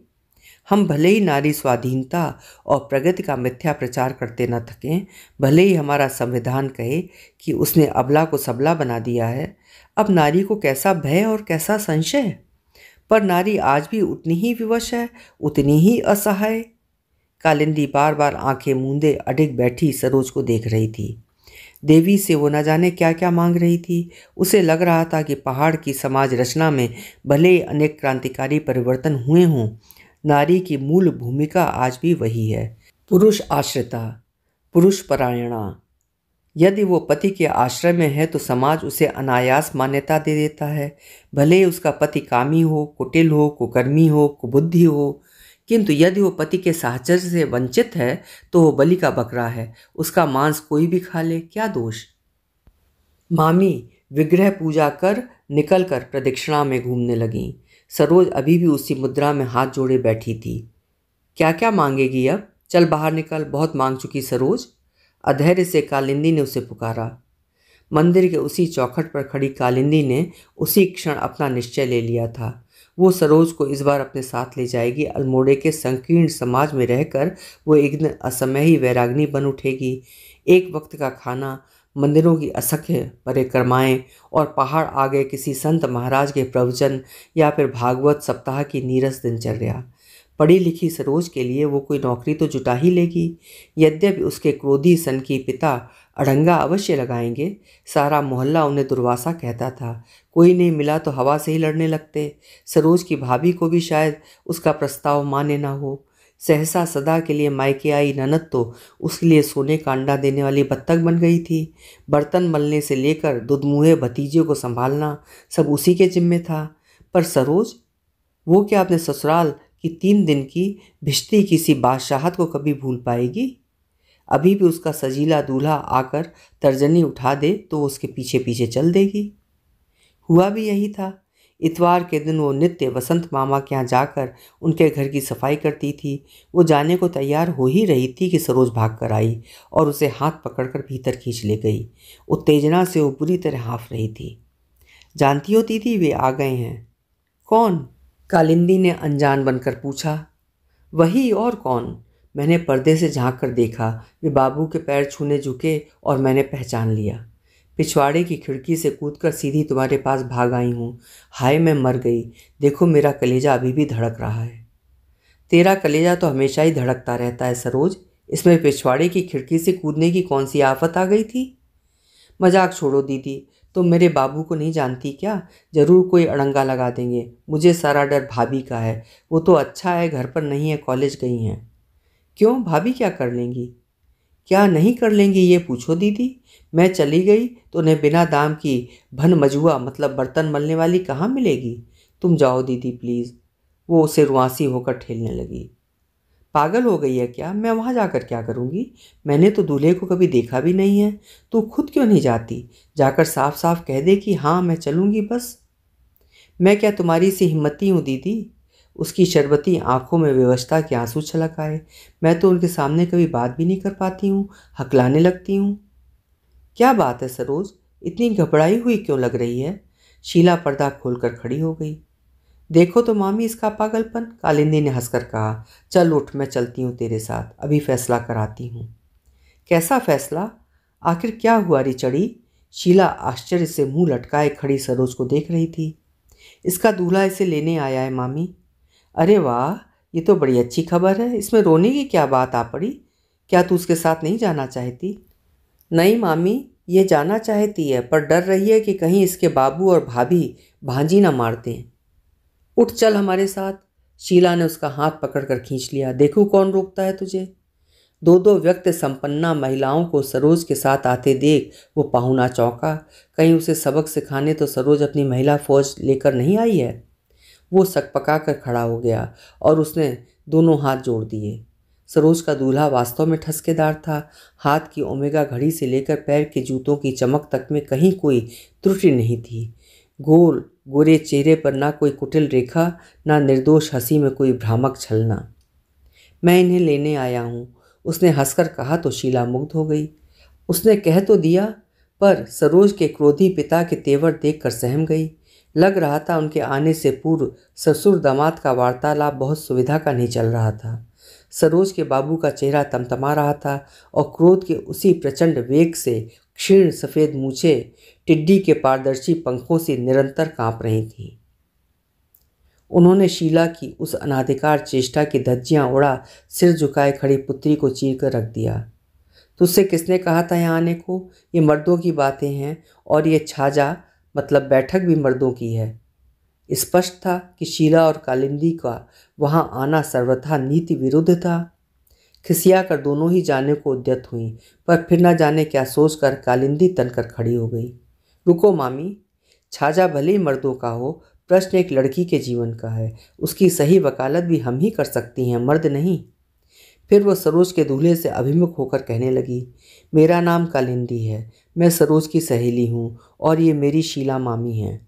हम भले ही नारी स्वाधीनता और प्रगति का मिथ्या प्रचार करते न थकें भले ही हमारा संविधान कहे कि उसने अबला को सबला बना दिया है अब नारी को कैसा भय और कैसा संशय पर नारी आज भी उतनी ही विवश है उतनी ही असहाय कालिंदी बार बार आंखें मूंदे अडिग बैठी सरोज को देख रही थी देवी से वो न जाने क्या क्या मांग रही थी उसे लग रहा था कि पहाड़ की समाज रचना में भले अनेक क्रांतिकारी परिवर्तन हुए हों नारी की मूल भूमिका आज भी वही है पुरुष आश्रिता पुरुष परायणा यदि वो पति के आश्रय में है तो समाज उसे अनायास मान्यता दे देता है भले ही उसका पति कामी हो कुटिल हो कुकर्मी हो कुबुद्धि हो किंतु यदि वो पति के साहचर्य से वंचित है तो वो बलि का बकरा है उसका मांस कोई भी खा ले क्या दोष मामी विग्रह पूजा कर निकल कर प्रदक्षिणा में घूमने लगीं सरोज अभी भी उसी मुद्रा में हाथ जोड़े बैठी थी क्या क्या मांगेगी अब चल बाहर निकल बहुत मांग चुकी सरोज अधैर्य से कालिंदी ने उसे पुकारा मंदिर के उसी चौखट पर खड़ी कालिंदी ने उसी क्षण अपना निश्चय ले लिया था वो सरोज को इस बार अपने साथ ले जाएगी अल्मोड़े के संकीर्ण समाज में रहकर वो एक दिन असमय ही वैराग्नी बन उठेगी एक वक्त का खाना मंदिरों की असख्य परिक्रमाएं और पहाड़ आगे किसी संत महाराज के प्रवचन या फिर भागवत सप्ताह की नीरस दिनचर्या पढ़ी लिखी सरोज के लिए वो कोई नौकरी तो जुटा ही लेगी यद्यपि उसके क्रोधी सन की पिता अड़ंगा अवश्य लगाएंगे सारा मोहल्ला उन्हें दुर्वासा कहता था कोई नहीं मिला तो हवा से ही लड़ने लगते सरोज की भाभी को भी शायद उसका प्रस्ताव मान्य ना हो सहसा सदा के लिए मायके आई ननद तो उसके लिए सोने का अंडा देने वाली बत्तख बन गई थी बर्तन मलने से लेकर दुधमुहे भतीजे को संभालना सब उसी के जिम्मे था पर सरोज वो क्या अपने ससुराल की तीन दिन की भिश्ती किसी बादशाहत को कभी भूल पाएगी अभी भी उसका सजीला दूल्हा आकर तर्जनी उठा दे तो उसके पीछे पीछे चल देगी हुआ भी यही था इतवार के दिन वो नित्य वसंत मामा के यहाँ जाकर उनके घर की सफाई करती थी वो जाने को तैयार हो ही रही थी कि सरोज भाग कर आई और उसे हाथ पकड़कर भीतर खींच ले गई उत्तेजना से वो बुरी तरह हाँफ रही थी जानती होती थी वे आ गए हैं कौन कालिंदी ने अनजान बनकर पूछा वही और कौन मैंने पर्दे से झांक कर देखा वे बाबू के पैर छूने झुके और मैंने पहचान लिया पिछवाड़े की खिड़की से कूदकर सीधी तुम्हारे पास भाग आई हूँ हाय मैं मर गई देखो मेरा कलेजा अभी भी धड़क रहा है तेरा कलेजा तो हमेशा ही धड़कता रहता है सरोज इसमें पिछवाड़े की खिड़की से कूदने की कौन सी आफत आ गई थी मजाक छोड़ो दीदी तुम तो मेरे बाबू को नहीं जानती क्या ज़रूर कोई अड़ंगा लगा देंगे मुझे सारा डर भाभी का है वो तो अच्छा है घर पर नहीं है कॉलेज गई हैं क्यों भाभी क्या कर लेंगी क्या नहीं कर लेंगी ये पूछो दीदी मैं चली गई तो उन्हें बिना दाम की भन मजुआ मतलब बर्तन मलने वाली कहाँ मिलेगी तुम जाओ दीदी प्लीज़ वो उसे रुआसी होकर ठेलने लगी पागल हो गई है क्या मैं वहाँ जाकर क्या करूँगी मैंने तो दूल्हे को कभी देखा भी नहीं है तू खुद क्यों नहीं जाती जाकर साफ साफ कह दे कि हाँ मैं चलूँगी बस मैं क्या तुम्हारी सी हिम्मती हूँ दीदी उसकी शरबती आंखों में व्यवस्था के आंसू छलक आए मैं तो उनके सामने कभी बात भी नहीं कर पाती हूँ हकलाने लगती हूँ क्या बात है सरोज इतनी घबराई हुई क्यों लग रही है शीला पर्दा खोलकर खड़ी हो गई देखो तो मामी इसका पागलपन कालिंदी ने हंसकर कहा चल उठ मैं चलती हूँ तेरे साथ अभी फैसला कराती हूँ कैसा फैसला आखिर क्या हुआ रिचड़ी शीला आश्चर्य से मुंह लटकाए खड़ी सरोज को देख रही थी इसका दूल्हा इसे लेने आया है मामी अरे वाह ये तो बड़ी अच्छी खबर है इसमें रोने की क्या बात आ पड़ी क्या तू उसके साथ नहीं जाना चाहती नहीं मामी ये जाना चाहती है पर डर रही है कि कहीं इसके बाबू और भाभी भांजी ना मार दें उठ चल हमारे साथ शीला ने उसका हाथ पकड़कर खींच लिया देखू कौन रोकता है तुझे दो दो व्यक्त संपन्ना महिलाओं को सरोज के साथ आते देख वो पाहुना चौंका कहीं उसे सबक सिखाने तो सरोज अपनी महिला फौज लेकर नहीं आई है वो सकपका कर खड़ा हो गया और उसने दोनों हाथ जोड़ दिए सरोज का दूल्हा वास्तव में ठसकेदार था हाथ की ओमेगा घड़ी से लेकर पैर के जूतों की चमक तक में कहीं कोई त्रुटि नहीं थी गोल गोरे चेहरे पर ना कोई कुटिल रेखा ना निर्दोष हंसी में कोई भ्रामक छलना मैं इन्हें लेने आया हूँ उसने हंसकर कहा तो शीला मुग्ध हो गई उसने कह तो दिया पर सरोज के क्रोधी पिता के तेवर देख कर सहम गई लग रहा था उनके आने से पूर्व ससुर दामाद का वार्तालाप बहुत सुविधा का नहीं चल रहा था सरोज के बाबू का चेहरा तमतमा रहा था और क्रोध के उसी प्रचंड वेग से क्षीण सफ़ेद मूछे टिड्डी के पारदर्शी पंखों से निरंतर कांप रही थीं उन्होंने शीला की उस अनाधिकार चेष्टा की धज्जियाँ उड़ा सिर झुकाए खड़ी पुत्री को चीर कर रख दिया तुझसे किसने कहा था यहाँ आने को ये मर्दों की बातें हैं और ये छाजा मतलब बैठक भी मर्दों की है स्पष्ट था कि शीला और कालिंदी का वहाँ आना सर्वथा नीति विरुद्ध था खिसिया कर दोनों ही जाने को उद्यत हुई पर फिर न जाने क्या सोच कर कालिंदी तन कर खड़ी हो गई रुको मामी छाजा भले ही मर्दों का हो प्रश्न एक लड़की के जीवन का है उसकी सही वकालत भी हम ही कर सकती हैं मर्द नहीं फिर वह सरोज के दूल्हे से अभिमुख होकर कहने लगी मेरा नाम कालिंदी है मैं सरोज की सहेली हूँ और ये मेरी शीला मामी हैं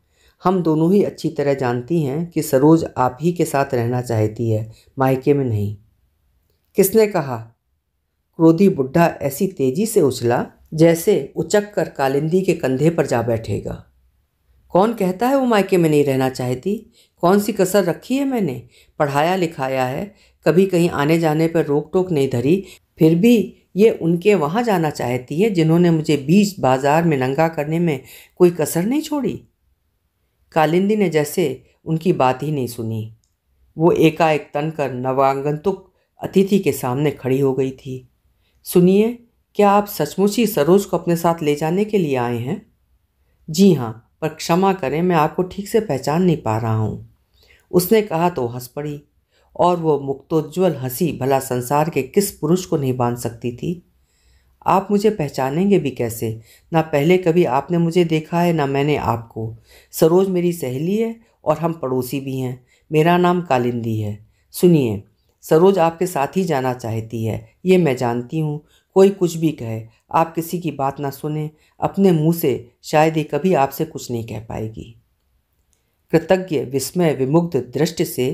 हम दोनों ही अच्छी तरह जानती हैं कि सरोज आप ही के साथ रहना चाहती है मायके में नहीं किसने कहा क्रोधी बुढ़ा ऐसी तेजी से उछला जैसे उचक कर कालिंदी के कंधे पर जा बैठेगा कौन कहता है वो मायके में नहीं रहना चाहती कौन सी कसर रखी है मैंने पढ़ाया लिखाया है कभी कहीं आने जाने पर रोक टोक नहीं धरी फिर भी ये उनके वहाँ जाना चाहती है जिन्होंने मुझे बीच बाजार में नंगा करने में कोई कसर नहीं छोड़ी कालिंदी ने जैसे उनकी बात ही नहीं सुनी वो एकाएक तन कर नवांगंतुक अतिथि के सामने खड़ी हो गई थी सुनिए क्या आप सचमुच ही सरोज को अपने साथ ले जाने के लिए आए हैं जी हाँ पर क्षमा करें मैं आपको ठीक से पहचान नहीं पा रहा हूँ उसने कहा तो हंस पड़ी और वो मुक्तोज्वल हंसी भला संसार के किस पुरुष को नहीं बांध सकती थी आप मुझे पहचानेंगे भी कैसे ना पहले कभी आपने मुझे देखा है ना मैंने आपको सरोज मेरी सहेली है और हम पड़ोसी भी हैं मेरा नाम कालिंदी है सुनिए सरोज आपके साथ ही जाना चाहती है ये मैं जानती हूँ कोई कुछ भी कहे आप किसी की बात ना सुने अपने मुंह से शायद ही कभी आपसे कुछ नहीं कह पाएगी कृतज्ञ विस्मय विमुग्ध दृष्टि से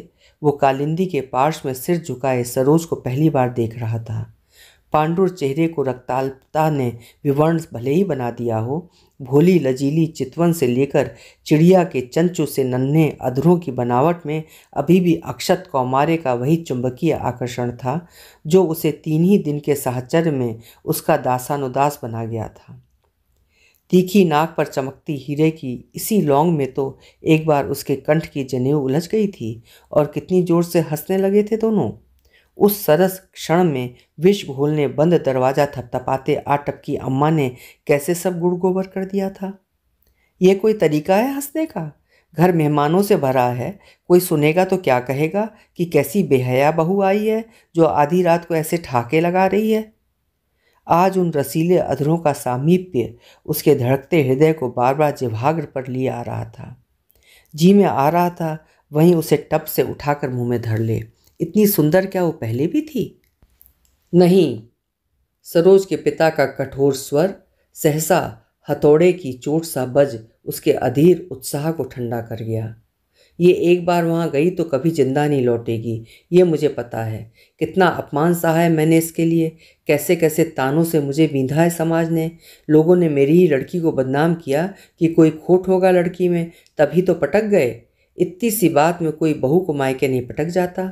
वो कालिंदी के पार्श में सिर झुकाए सरोज को पहली बार देख रहा था पांडुर चेहरे को रक्तालता ने विवर्ण भले ही बना दिया हो भोली लजीली चितवन से लेकर चिड़िया के चंचू से नन्हे अधरों की बनावट में अभी भी अक्षत कौमारे का वही चुंबकीय आकर्षण था जो उसे तीन ही दिन के साहचर्य में उसका दासानुदास बना गया था तीखी नाक पर चमकती हीरे की इसी लौंग में तो एक बार उसके कंठ की जनेऊ उलझ गई थी और कितनी जोर से हंसने लगे थे दोनों उस सरस क्षण में विष घोलने बंद दरवाज़ा थपथपाते आटप की अम्मा ने कैसे सब गुड़ गोबर कर दिया था यह कोई तरीका है हंसने का घर मेहमानों से भरा है कोई सुनेगा तो क्या कहेगा कि कैसी बेहया बहू आई है जो आधी रात को ऐसे ठाके लगा रही है आज उन रसीले अधरों का सामीप्य उसके धड़कते हृदय को बार बार जिभाग्र पर लिए आ रहा था जी में आ रहा था वहीं उसे टप से उठाकर मुंह में धर ले इतनी सुंदर क्या वो पहले भी थी नहीं सरोज के पिता का कठोर स्वर सहसा हथौड़े की चोट सा बज उसके अधीर उत्साह को ठंडा कर गया ये एक बार वहाँ गई तो कभी ज़िंदा नहीं लौटेगी ये मुझे पता है कितना अपमान सहा है मैंने इसके लिए कैसे कैसे तानों से मुझे बींधा है समाज ने लोगों ने मेरी ही लड़की को बदनाम किया कि कोई खोट होगा लड़की में तभी तो पटक गए इतनी सी बात में कोई बहू को मायके नहीं पटक जाता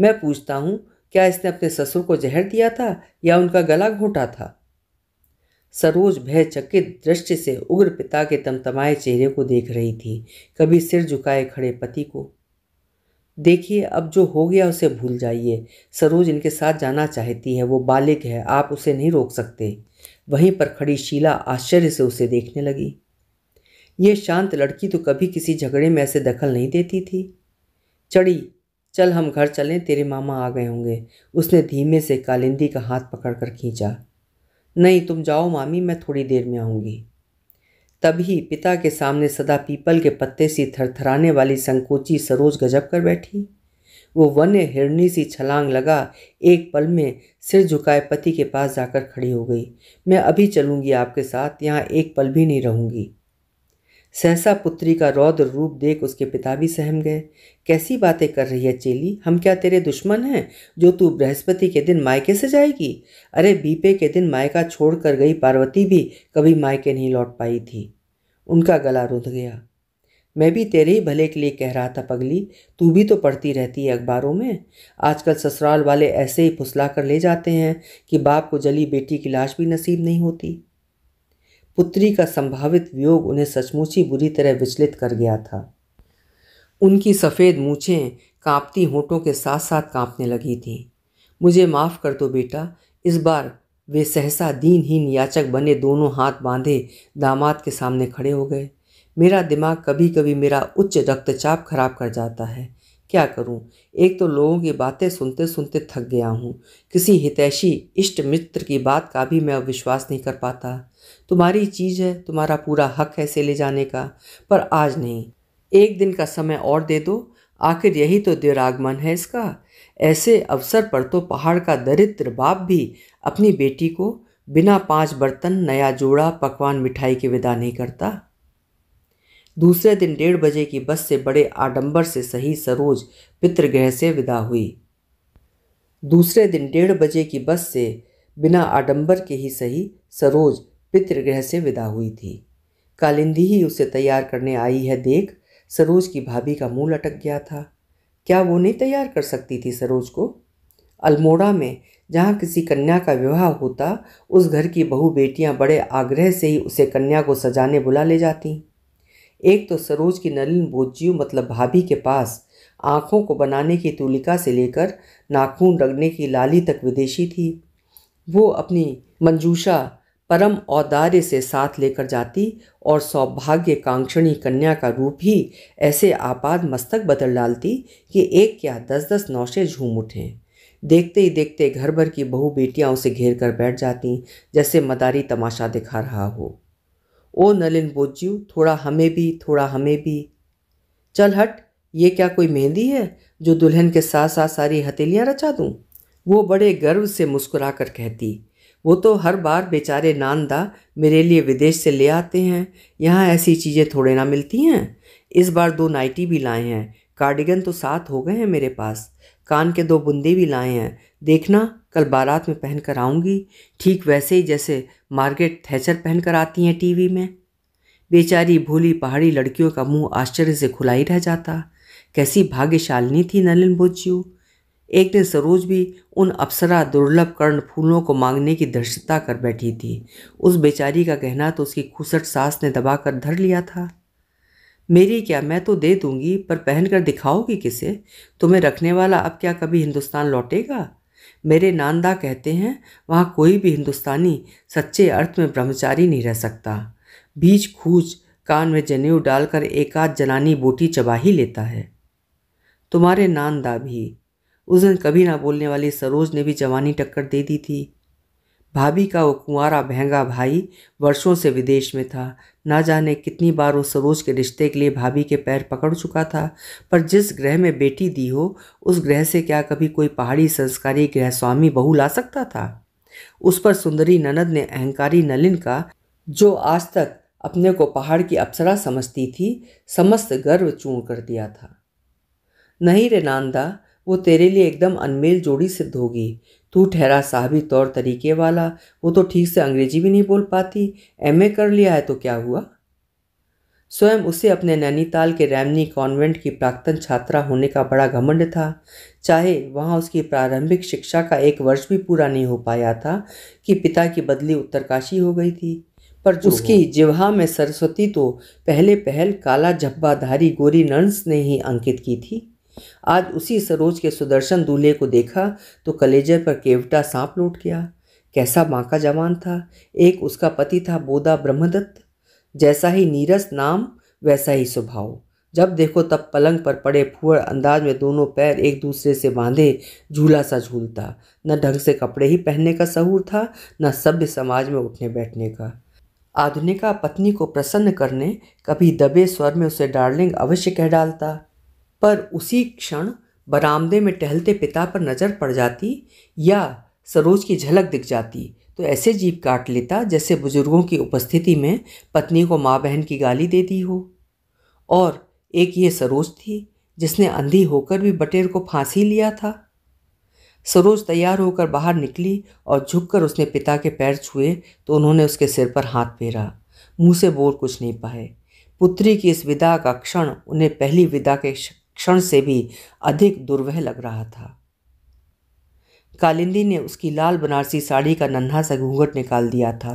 मैं पूछता हूँ क्या इसने अपने ससुर को जहर दिया था या उनका गला घोटा था सरोज भयचकित दृष्टि से उग्र पिता के तमतमाए चेहरे को देख रही थी कभी सिर झुकाए खड़े पति को देखिए अब जो हो गया उसे भूल जाइए सरोज इनके साथ जाना चाहती है वो बालिक है आप उसे नहीं रोक सकते वहीं पर खड़ी शीला आश्चर्य से उसे देखने लगी ये शांत लड़की तो कभी किसी झगड़े में ऐसे दखल नहीं देती थी चढ़ी चल हम घर चलें तेरे मामा आ गए होंगे उसने धीमे से कालिंदी का हाथ पकड़कर खींचा नहीं तुम जाओ मामी मैं थोड़ी देर में आऊँगी तभी पिता के सामने सदा पीपल के पत्ते सी थरथराने वाली संकोची सरोज गजब कर बैठी वो वन्य हिरणी सी छलांग लगा एक पल में सिर झुकाए पति के पास जाकर खड़ी हो गई मैं अभी चलूँगी आपके साथ यहाँ एक पल भी नहीं रहूँगी सहसा पुत्री का रौद्र रूप देख उसके पिता भी सहम गए कैसी बातें कर रही है चेली हम क्या तेरे दुश्मन हैं जो तू बृहस्पति के दिन मायके से जाएगी अरे बीपे के दिन मायका छोड़ कर गई पार्वती भी कभी मायके नहीं लौट पाई थी उनका गला रुध गया मैं भी तेरे ही भले के लिए कह रहा था पगली तू भी तो पढ़ती रहती है अखबारों में आजकल ससुराल वाले ऐसे ही फुसला कर ले जाते हैं कि बाप को जली बेटी की लाश भी नसीब नहीं होती पुत्री का संभावित वियोग उन्हें सचमुच ही बुरी तरह विचलित कर गया था उनकी सफ़ेद मूछें कांपती होठों के साथ साथ कांपने लगी थीं मुझे माफ़ कर दो बेटा इस बार वे सहसा दीनहीन याचक बने दोनों हाथ बांधे दामाद के सामने खड़े हो गए मेरा दिमाग कभी कभी मेरा उच्च रक्तचाप खराब कर जाता है क्या करूं? एक तो लोगों की बातें सुनते सुनते थक गया हूं। किसी हितैषी इष्ट मित्र की बात का भी मैं अब विश्वास नहीं कर पाता तुम्हारी चीज़ है तुम्हारा पूरा हक है इसे ले जाने का पर आज नहीं एक दिन का समय और दे दो आखिर यही तो दिरागमन है इसका ऐसे अवसर पर तो पहाड़ का दरिद्र बाप भी अपनी बेटी को बिना पांच बर्तन नया जोड़ा पकवान मिठाई के विदा नहीं करता दूसरे दिन डेढ़ बजे की बस से बड़े आडंबर से सही सरोज पितृगृह से विदा हुई दूसरे दिन डेढ़ बजे की बस से बिना आडंबर के ही सही सरोज पितृगृह से विदा हुई थी कालिंदी ही उसे तैयार करने आई है देख सरोज की भाभी का मुंह लटक गया था क्या वो नहीं तैयार कर सकती थी सरोज को अल्मोड़ा में जहाँ किसी कन्या का विवाह होता उस घर की बहू बेटियाँ बड़े आग्रह से ही उसे कन्या को सजाने बुला ले जाती एक तो सरोज की नलिन बोझियो मतलब भाभी के पास आँखों को बनाने की तुलिका से लेकर नाखून रगने की लाली तक विदेशी थी वो अपनी मंजूषा परम औदार्य से साथ लेकर जाती और सौभाग्य कांक्षणी कन्या का रूप ही ऐसे आपाद मस्तक बदल डालती कि एक क्या दस दस नौशे झूम उठें देखते ही देखते घर भर की बहू बेटियां उसे घेर कर बैठ जाती जैसे मदारी तमाशा दिखा रहा हो ओ नलिन बोज्यू थोड़ा हमें भी थोड़ा हमें भी चल हट ये क्या कोई मेहंदी है जो दुल्हन के साथ साथ सारी हथेलियाँ रचा दूँ वो बड़े गर्व से मुस्कुरा कर कहती वो तो हर बार बेचारे नानदा मेरे लिए विदेश से ले आते हैं यहाँ ऐसी चीज़ें थोड़े ना मिलती हैं इस बार दो नाइटी भी लाए हैं कार्डिगन तो सात हो गए हैं मेरे पास कान के दो बुंदे भी लाए हैं देखना कल बारात में पहन कर आऊँगी ठीक वैसे ही जैसे मार्केट थैचर पहन कर आती हैं टीवी में बेचारी भोली पहाड़ी लड़कियों का मुंह आश्चर्य से खुला ही रह जाता कैसी भाग्यशालिनी थी नलिन बोजू एक दिन सरोज भी उन अप्सरा दुर्लभ कर्ण फूलों को मांगने की दृश्यता कर बैठी थी उस बेचारी का कहना तो उसकी खुसट सास ने दबाकर धर लिया था मेरी क्या मैं तो दे दूंगी पर पहनकर दिखाओगी किसे तुम्हें रखने वाला अब क्या कभी हिंदुस्तान लौटेगा मेरे नानदा कहते हैं वहाँ कोई भी हिंदुस्तानी सच्चे अर्थ में ब्रह्मचारी नहीं रह सकता बीच खूज कान में जनेऊ डालकर एकाध जनानी बोटी चबा ही लेता है तुम्हारे नानदा भी उस दिन कभी ना बोलने वाली सरोज ने भी जवानी टक्कर दे दी थी भाभी का वो कुंवारा महंगा भाई वर्षों से विदेश में था ना जाने कितनी बार वो सरोज के रिश्ते के लिए भाभी के पैर पकड़ चुका था पर जिस ग्रह में बेटी दी हो उस ग्रह से क्या कभी कोई पहाड़ी संस्कारी ग्रह स्वामी बहू ला सकता था उस पर सुंदरी ननद ने अहंकारी नलिन का जो आज तक अपने को पहाड़ की अप्सरा समझती थी समस्त गर्व चूर कर दिया था नहीं रे नांदा वो तेरे लिए एकदम अनमेल जोड़ी सिद्ध होगी तू ठहरा साहबी तौर तरीके वाला वो तो ठीक से अंग्रेजी भी नहीं बोल पाती एमए कर लिया है तो क्या हुआ स्वयं उसे अपने नैनीताल के रैमनी कॉन्वेंट की प्राक्तन छात्रा होने का बड़ा घमंड था चाहे वहाँ उसकी प्रारंभिक शिक्षा का एक वर्ष भी पूरा नहीं हो पाया था कि पिता की बदली उत्तरकाशी हो गई थी पर उसकी जिवा में सरस्वती तो पहले पहल काला झब्बाधारी गोरी नर्स ने ही अंकित की थी आज उसी सरोज के सुदर्शन दूल्हे को देखा तो कलेजर पर केवटा सांप लौट गया कैसा माँ का जवान था एक उसका पति था बोदा ब्रह्मदत्त जैसा ही नीरस नाम वैसा ही स्वभाव जब देखो तब पलंग पर पड़े फुअर अंदाज में दोनों पैर एक दूसरे से बांधे झूला सा झूलता न ढंग से कपड़े ही पहनने का सहूर था न सभ्य समाज में उठने बैठने का आधुनिका पत्नी को प्रसन्न करने कभी दबे स्वर में उसे डार्लिंग अवश्य कह डालता पर उसी क्षण बरामदे में टहलते पिता पर नज़र पड़ जाती या सरोज की झलक दिख जाती तो ऐसे जीप काट लेता जैसे बुजुर्गों की उपस्थिति में पत्नी को माँ बहन की गाली दे दी हो और एक ये सरोज थी जिसने अंधी होकर भी बटेर को फांसी लिया था सरोज तैयार होकर बाहर निकली और झुककर उसने पिता के पैर छुए तो उन्होंने उसके सिर पर हाथ फेरा मुंह से बोल कुछ नहीं पाए पुत्री की इस विदा का क्षण उन्हें पहली विदा के क्षण से भी अधिक दुर्वह लग रहा था कालिंदी ने उसकी लाल बनारसी साड़ी का नन्हा सा घूंघट निकाल दिया था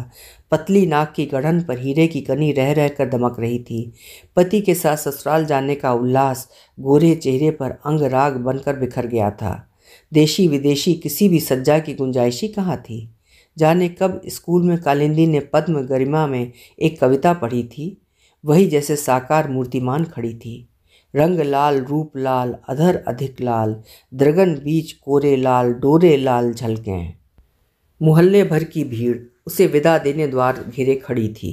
पतली नाक की गढ़न पर हीरे की कनी रह रह कर दमक रही थी पति के साथ ससुराल जाने का उल्लास गोरे चेहरे पर अंग राग बनकर बिखर गया था देशी विदेशी किसी भी सज्जा की गुंजाइशी कहाँ थी जाने कब स्कूल में कालिंदी ने पद्म गरिमा में एक कविता पढ़ी थी वही जैसे साकार मूर्तिमान खड़ी थी रंग लाल रूप लाल अधर अधिक लाल द्रगन बीज कोरे लाल डोरे लाल झलकें मोहल्ले भर की भीड़ उसे विदा देने द्वार घेरे खड़ी थी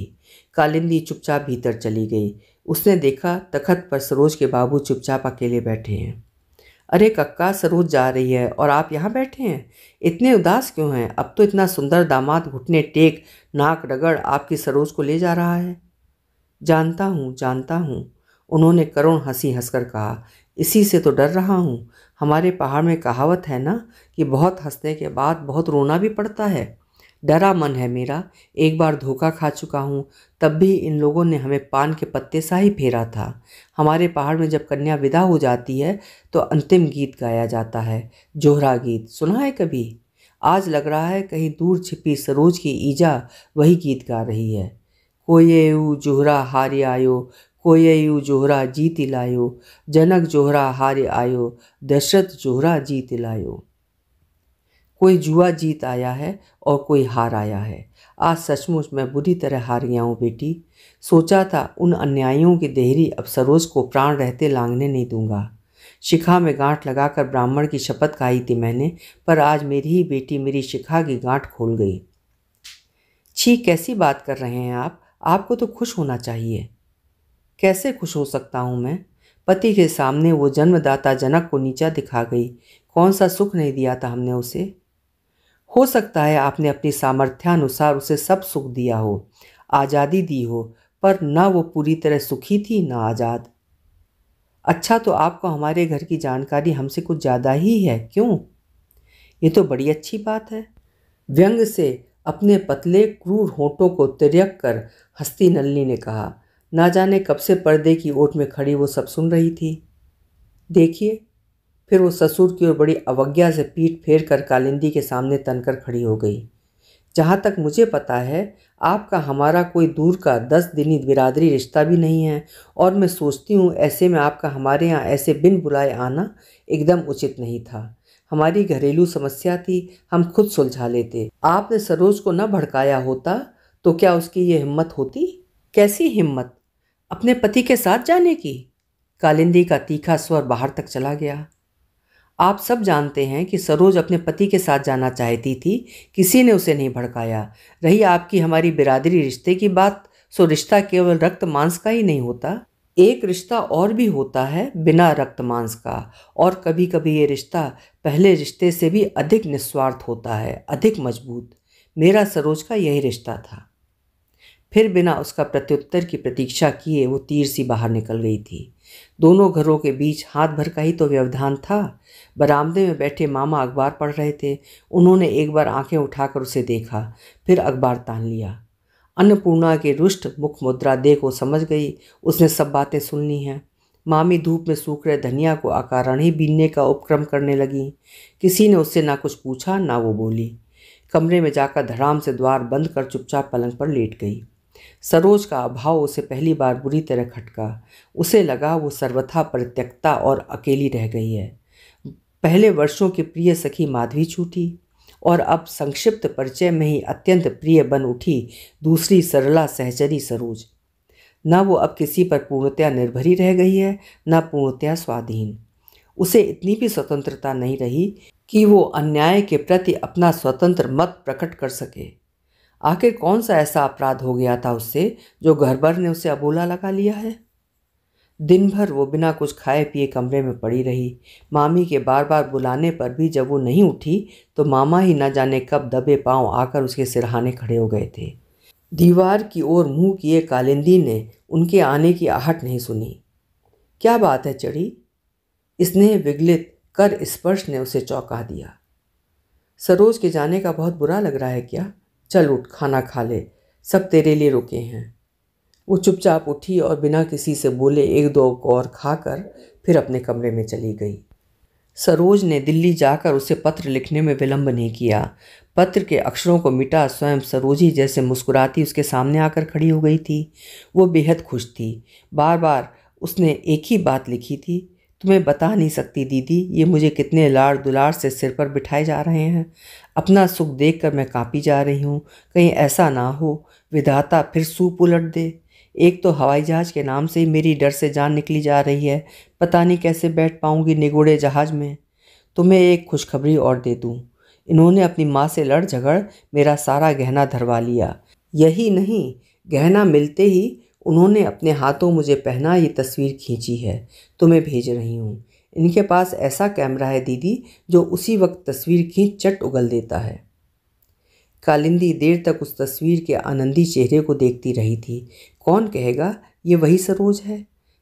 कालिंदी चुपचाप भीतर चली गई उसने देखा तखत पर सरोज के बाबू चुपचाप अकेले बैठे हैं अरे कक्का सरोज जा रही है और आप यहाँ बैठे हैं इतने उदास क्यों हैं अब तो इतना सुंदर दामाद घुटने टेक नाक रगड़ आपकी सरोज को ले जा रहा है जानता हूँ जानता हूँ उन्होंने करुण हंसी हंसकर कहा इसी से तो डर रहा हूँ हमारे पहाड़ में कहावत है ना कि बहुत हंसने के बाद बहुत रोना भी पड़ता है डरा मन है मेरा एक बार धोखा खा चुका हूँ तब भी इन लोगों ने हमें पान के पत्ते सा ही फेरा था हमारे पहाड़ में जब कन्या विदा हो जाती है तो अंतिम गीत गाया जाता है जोहरा गीत सुना है कभी आज लग रहा है कहीं दूर छिपी सरोज की ईजा वही गीत गा रही है कोये ऊ जोहरा हारी आयो कोयू जोहरा जीत लायो जनक जोहरा हारे आयो दशरथ जोहरा जीत लायो कोई जुआ जीत आया है और कोई हार आया है आज सचमुच मैं बुरी तरह हार गया हूँ बेटी सोचा था उन अन्यायों की देहरी अब सरोज को प्राण रहते लांगने नहीं दूंगा शिखा में गांठ लगाकर ब्राह्मण की शपथ खाई थी मैंने पर आज मेरी ही बेटी मेरी शिखा की गांठ खोल गई छी कैसी बात कर रहे हैं आप आपको तो खुश होना चाहिए कैसे खुश हो सकता हूँ मैं पति के सामने वो जन्मदाता जनक को नीचा दिखा गई कौन सा सुख नहीं दिया था हमने उसे हो सकता है आपने अपनी सामर्थ्यानुसार उसे सब सुख दिया हो आज़ादी दी हो पर ना वो पूरी तरह सुखी थी ना आज़ाद अच्छा तो आपको हमारे घर की जानकारी हमसे कुछ ज़्यादा ही है क्यों ये तो बड़ी अच्छी बात है व्यंग से अपने पतले क्रूर होठों को तिरक कर हस्ती नलनी ने कहा ना जाने कब से पर्दे की ओट में खड़ी वो सब सुन रही थी देखिए फिर वो ससुर की ओर बड़ी अवज्ञा से पीठ फेर कर कालिंदी के सामने तनकर खड़ी हो गई जहाँ तक मुझे पता है आपका हमारा कोई दूर का दस दिनी बिरादरी रिश्ता भी नहीं है और मैं सोचती हूँ ऐसे में आपका हमारे यहाँ ऐसे बिन बुलाए आना एकदम उचित नहीं था हमारी घरेलू समस्या थी हम खुद सुलझा लेते आपने सरोज को न भड़काया होता तो क्या उसकी ये हिम्मत होती कैसी हिम्मत अपने पति के साथ जाने की कालिंदी का तीखा स्वर बाहर तक चला गया आप सब जानते हैं कि सरोज अपने पति के साथ जाना चाहती थी किसी ने उसे नहीं भड़काया रही आपकी हमारी बिरादरी रिश्ते की बात सो रिश्ता केवल रक्त मांस का ही नहीं होता एक रिश्ता और भी होता है बिना रक्त मांस का और कभी कभी ये रिश्ता पहले रिश्ते से भी अधिक निस्वार्थ होता है अधिक मजबूत मेरा सरोज का यही रिश्ता था फिर बिना उसका प्रत्युत्तर की प्रतीक्षा किए वो तीर सी बाहर निकल गई थी दोनों घरों के बीच हाथ भर का ही तो व्यवधान था बरामदे में बैठे मामा अखबार पढ़ रहे थे उन्होंने एक बार आंखें उठाकर उसे देखा फिर अखबार तान लिया अन्नपूर्णा के रुष्ट मुख मुद्रा देख वो समझ गई उसने सब बातें सुन ली हैं मामी धूप में सूख रहे धनिया को आकारण ही बीनने का उपक्रम करने लगी किसी ने उससे ना कुछ पूछा ना वो बोली कमरे में जाकर धड़ाम से द्वार बंद कर चुपचाप पलंग पर लेट गई सरोज का अभाव उसे पहली बार बुरी तरह खटका उसे लगा वो सर्वथा परित्यक्ता और अकेली रह गई है पहले वर्षों की प्रिय सखी माधवी छूटी और अब संक्षिप्त परिचय में ही अत्यंत प्रिय बन उठी दूसरी सरला सहचरी सरोज न वो अब किसी पर पूर्णतया निर्भरी रह गई है न पूर्णतया स्वाधीन उसे इतनी भी स्वतंत्रता नहीं रही कि वो अन्याय के प्रति अपना स्वतंत्र मत प्रकट कर सके आखिर कौन सा ऐसा अपराध हो गया था उससे जो घर भर ने उसे अबोला लगा लिया है दिन भर वो बिना कुछ खाए पिए कमरे में पड़ी रही मामी के बार बार बुलाने पर भी जब वो नहीं उठी तो मामा ही न जाने कब दबे पांव आकर उसके सिरहाने खड़े हो गए थे दीवार की ओर मुंह किए कालिंदी ने उनके आने की आहट नहीं सुनी क्या बात है चढ़ी स्नेह विगलित कर स्पर्श ने उसे चौंका दिया सरोज के जाने का बहुत बुरा लग रहा है क्या चल उठ खाना खा ले सब तेरे लिए रुके हैं वो चुपचाप उठी और बिना किसी से बोले एक दो और खाकर फिर अपने कमरे में चली गई सरोज ने दिल्ली जाकर उसे पत्र लिखने में विलंब नहीं किया पत्र के अक्षरों को मिटा स्वयं सरोजी जैसे मुस्कुराती उसके सामने आकर खड़ी हो गई थी वो बेहद खुश थी बार बार उसने एक ही बात लिखी थी तुम्हें बता नहीं सकती दीदी ये मुझे कितने लाड़ दुलार से सिर पर बिठाए जा रहे हैं अपना सुख देख कर मैं कांपी जा रही हूँ कहीं ऐसा ना हो विधाता फिर सूप उलट दे एक तो हवाई जहाज़ के नाम से ही मेरी डर से जान निकली जा रही है पता नहीं कैसे बैठ पाऊँगी निगोड़े जहाज़ में तुम्हें एक खुशखबरी और दे दूँ इन्होंने अपनी माँ से लड़ झगड़ मेरा सारा गहना धरवा लिया यही नहीं गहना मिलते ही उन्होंने अपने हाथों मुझे पहना ये तस्वीर खींची है तुम्हें भेज रही हूँ इनके पास ऐसा कैमरा है दीदी जो उसी वक्त तस्वीर खींच चट उगल देता है कालिंदी देर तक उस तस्वीर के आनंदी चेहरे को देखती रही थी कौन कहेगा ये वही सरोज है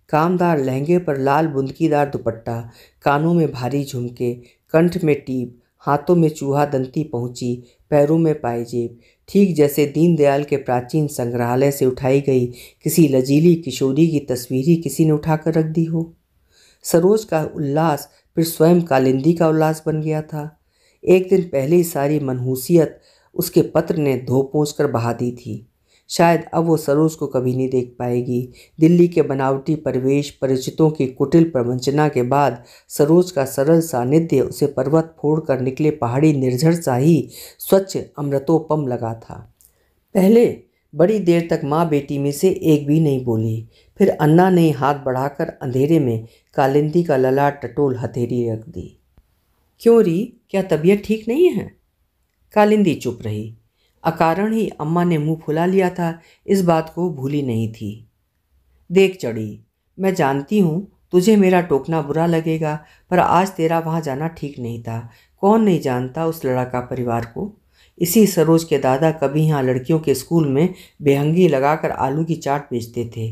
कामदार लहंगे पर लाल बुंदकीदार दुपट्टा कानों में भारी झुमके कंठ में टीप हाथों में चूहा दंती पहुंची पैरों में पायजेब ठीक जैसे दीनदयाल के प्राचीन संग्रहालय से उठाई गई किसी लजीली किशोरी की तस्वीर ही किसी ने उठाकर रख दी हो सरोज का उल्लास फिर स्वयं कालिंदी का उल्लास बन गया था एक दिन पहले ही सारी मनहूसियत उसके पत्र ने धो पोंछ कर बहा दी थी शायद अब वो सरोज को कभी नहीं देख पाएगी दिल्ली के बनावटी परिवेश परिचितों की कुटिल प्रवंचना के बाद सरोज का सरल सानिध्य उसे पर्वत फोड़ कर निकले पहाड़ी निर्झर सा ही स्वच्छ अमृतोपम लगा था पहले बड़ी देर तक माँ बेटी में से एक भी नहीं बोली फिर अन्ना ने हाथ बढ़ाकर अंधेरे में कालिंदी का लला टटोल हथेली रख दी क्यों री क्या तबीयत ठीक नहीं है कालिंदी चुप रही अकारण ही अम्मा ने मुंह फुला लिया था इस बात को भूली नहीं थी देख चढ़ी मैं जानती हूँ तुझे मेरा टोकना बुरा लगेगा पर आज तेरा वहाँ जाना ठीक नहीं था कौन नहीं जानता उस लड़का परिवार को इसी सरोज के दादा कभी यहाँ लड़कियों के स्कूल में बेहंगी लगाकर आलू की चाट बेचते थे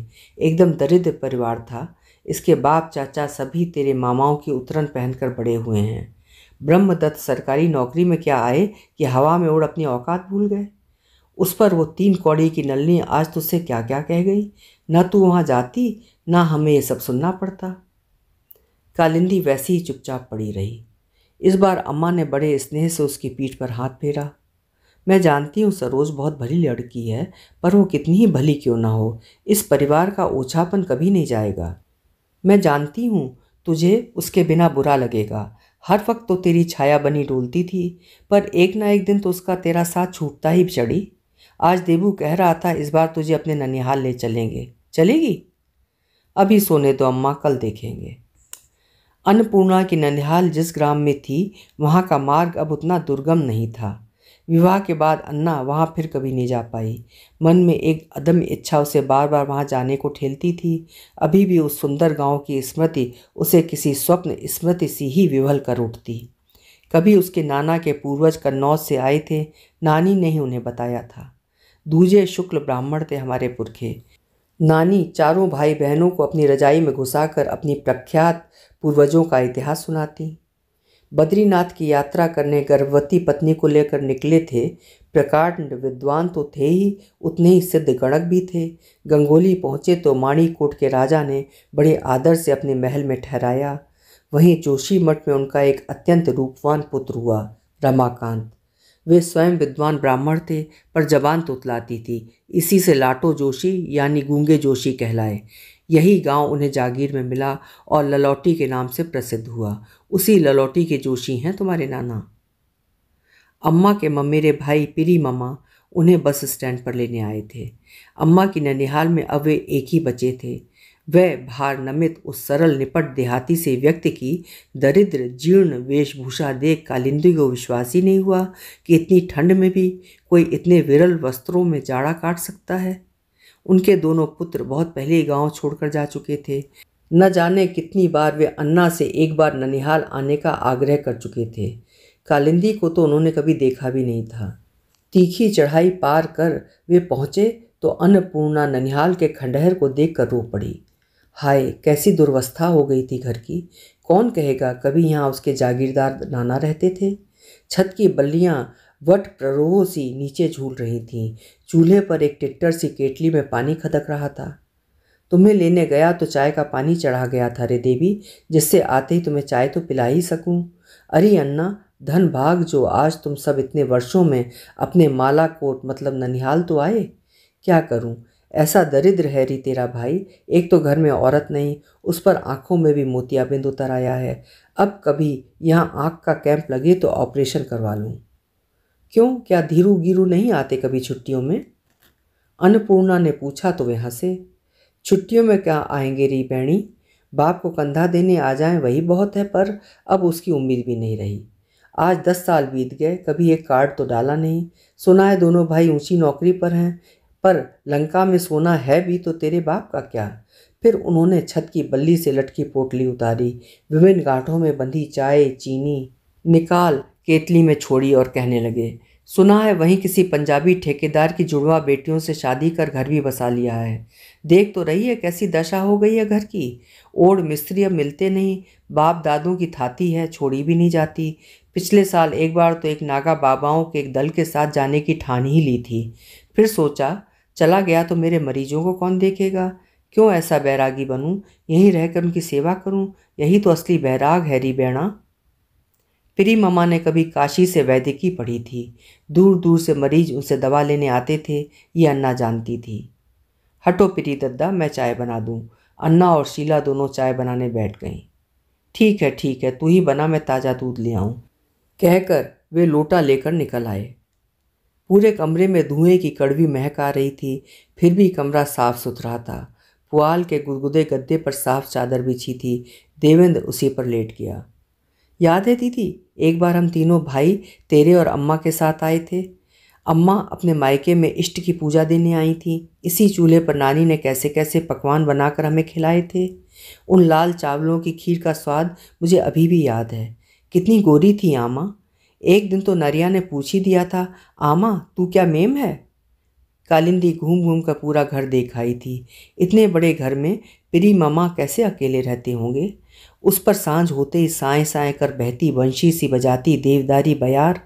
एकदम दरिद्र परिवार था इसके बाप चाचा सभी तेरे मामाओं की उतरन पहनकर बड़े हुए हैं ब्रह्मदत्त सरकारी नौकरी में क्या आए कि हवा में उड़ अपनी औकात भूल गए उस पर वो तीन कौड़ी की नलनी आज तुझसे क्या क्या कह गई न तू वहाँ जाती ना हमें ये सब सुनना पड़ता कालिंदी वैसी ही चुपचाप पड़ी रही इस बार अम्मा ने बड़े स्नेह से उसकी पीठ पर हाथ फेरा मैं जानती हूँ सरोज बहुत भली लड़की है पर वो कितनी ही भली क्यों ना हो इस परिवार का ओछापन कभी नहीं जाएगा मैं जानती हूँ तुझे उसके बिना बुरा लगेगा हर वक्त तो तेरी छाया बनी डोलती थी पर एक ना एक दिन तो उसका तेरा साथ छूटता ही चढ़ी आज देबू कह रहा था इस बार तुझे अपने ननिहाल ले चलेंगे चलेगी अभी सोने दो तो अम्मा कल देखेंगे अन्नपूर्णा की ननिहाल जिस ग्राम में थी वहाँ का मार्ग अब उतना दुर्गम नहीं था विवाह के बाद अन्ना वहाँ फिर कभी नहीं जा पाई मन में एक अदम इच्छा उसे बार बार वहाँ जाने को ठेलती थी अभी भी उस सुंदर गांव की स्मृति उसे किसी स्वप्न स्मृति सी ही विवल कर उठती कभी उसके नाना के पूर्वज कन्नौज से आए थे नानी ने ही उन्हें बताया था दूजे शुक्ल ब्राह्मण थे हमारे पुरखे नानी चारों भाई बहनों को अपनी रजाई में घुसाकर अपनी प्रख्यात पूर्वजों का इतिहास सुनाती बद्रीनाथ की यात्रा करने गर्भवती पत्नी को लेकर निकले थे प्रकांड विद्वान तो थे ही उतने ही सिद्ध गणक भी थे गंगोली पहुँचे तो माणिकोट के राजा ने बड़े आदर से अपने महल में ठहराया वहीं जोशी मठ में उनका एक अत्यंत रूपवान पुत्र हुआ रमाकांत वे स्वयं विद्वान ब्राह्मण थे पर जबान तुतलाती तो थी इसी से लाटो जोशी यानी गूंगे जोशी कहलाए यही गांव उन्हें जागीर में मिला और ललौटी के नाम से प्रसिद्ध हुआ उसी ललौटी के जोशी हैं तुम्हारे नाना अम्मा के मम्मेरे भाई पिरी मामा उन्हें बस स्टैंड पर लेने आए थे अम्मा की ननिहाल में अब वे एक ही बचे थे वह भार नमित उस सरल निपट देहाती से व्यक्ति की दरिद्र जीर्ण वेशभूषा देख कालिंदु को विश्वास ही नहीं हुआ कि इतनी ठंड में भी कोई इतने विरल वस्त्रों में जाड़ा काट सकता है उनके दोनों पुत्र बहुत पहले गांव छोड़कर जा चुके थे न जाने कितनी बार वे अन्ना से एक बार ननिहाल आने का आग्रह कर चुके थे कालिंदी को तो उन्होंने कभी देखा भी नहीं था तीखी चढ़ाई पार कर वे पहुँचे तो अन्नपूर्णा ननिहाल के खंडहर को देख कर रो पड़ी हाय कैसी दुर्वस्था हो गई थी घर की कौन कहेगा कभी यहाँ उसके जागीरदार नाना रहते थे छत की बल्लियाँ वट प्ररोह सी नीचे झूल रही थीं चूल्हे पर एक टिट्टर सी केटली में पानी खदक रहा था तुम्हें लेने गया तो चाय का पानी चढ़ा गया था रे देवी जिससे आते ही तुम्हें चाय तो पिला ही सकूं अरे अन्ना धन भाग जो आज तुम सब इतने वर्षों में अपने माला कोट मतलब ननिहाल तो आए क्या करूं ऐसा दरिद्र है री तेरा भाई एक तो घर में औरत नहीं उस पर आँखों में भी मोतियाबिंद उतर आया है अब कभी यहाँ आँख का कैंप लगे तो ऑपरेशन करवा लूँ क्यों क्या धीरू गिरू नहीं आते कभी छुट्टियों में अन्नपूर्णा ने पूछा तो वे हंसे छुट्टियों में क्या आएंगे री बहणी बाप को कंधा देने आ जाएं वही बहुत है पर अब उसकी उम्मीद भी नहीं रही आज दस साल बीत गए कभी एक कार्ड तो डाला नहीं सुना है दोनों भाई ऊंची नौकरी पर हैं पर लंका में सोना है भी तो तेरे बाप का क्या फिर उन्होंने छत की बल्ली से लटकी पोटली उतारी विभिन्न गांठों में बंधी चाय चीनी निकाल केतली में छोड़ी और कहने लगे सुना है वहीं किसी पंजाबी ठेकेदार की जुड़वा बेटियों से शादी कर घर भी बसा लिया है देख तो रही है कैसी दशा हो गई है घर की ओढ़ मिस्त्री अब मिलते नहीं बाप दादों की थाती है छोड़ी भी नहीं जाती पिछले साल एक बार तो एक नागा बाबाओं के एक दल के साथ जाने की ठान ही ली थी फिर सोचा चला गया तो मेरे मरीजों को कौन देखेगा क्यों ऐसा बैरागी बनूं यहीं रहकर उनकी सेवा करूं यही तो असली बैराग है री बैणा प्री ममा ने कभी काशी से वैदिकी पढ़ी थी दूर दूर से मरीज उनसे दवा लेने आते थे ये अन्ना जानती थी हटो प्री दद्दा मैं चाय बना दूँ अन्ना और शीला दोनों चाय बनाने बैठ गईं ठीक है ठीक है तू ही बना मैं ताज़ा दूध ले आऊँ कहकर वे लोटा लेकर निकल आए पूरे कमरे में धुएं की कड़वी महक आ रही थी फिर भी कमरा साफ सुथरा था पुआल के गुदगुदे गद्दे पर साफ चादर बिछी थी देवेंद्र उसी पर लेट गया याद है दीदी एक बार हम तीनों भाई तेरे और अम्मा के साथ आए थे अम्मा अपने मायके में इष्ट की पूजा देने आई थी इसी चूल्हे पर नानी ने कैसे कैसे पकवान बनाकर हमें खिलाए थे उन लाल चावलों की खीर का स्वाद मुझे अभी भी याद है कितनी गोरी थी आमा एक दिन तो नरिया ने पूछ ही दिया था आमा तू क्या मेम है कालिंदी घूम घूम कर पूरा घर देख आई थी इतने बड़े घर में प्री मामा कैसे अकेले रहते होंगे उस पर सांझ होते ही साए साए कर बहती वंशी सी बजाती देवदारी बयार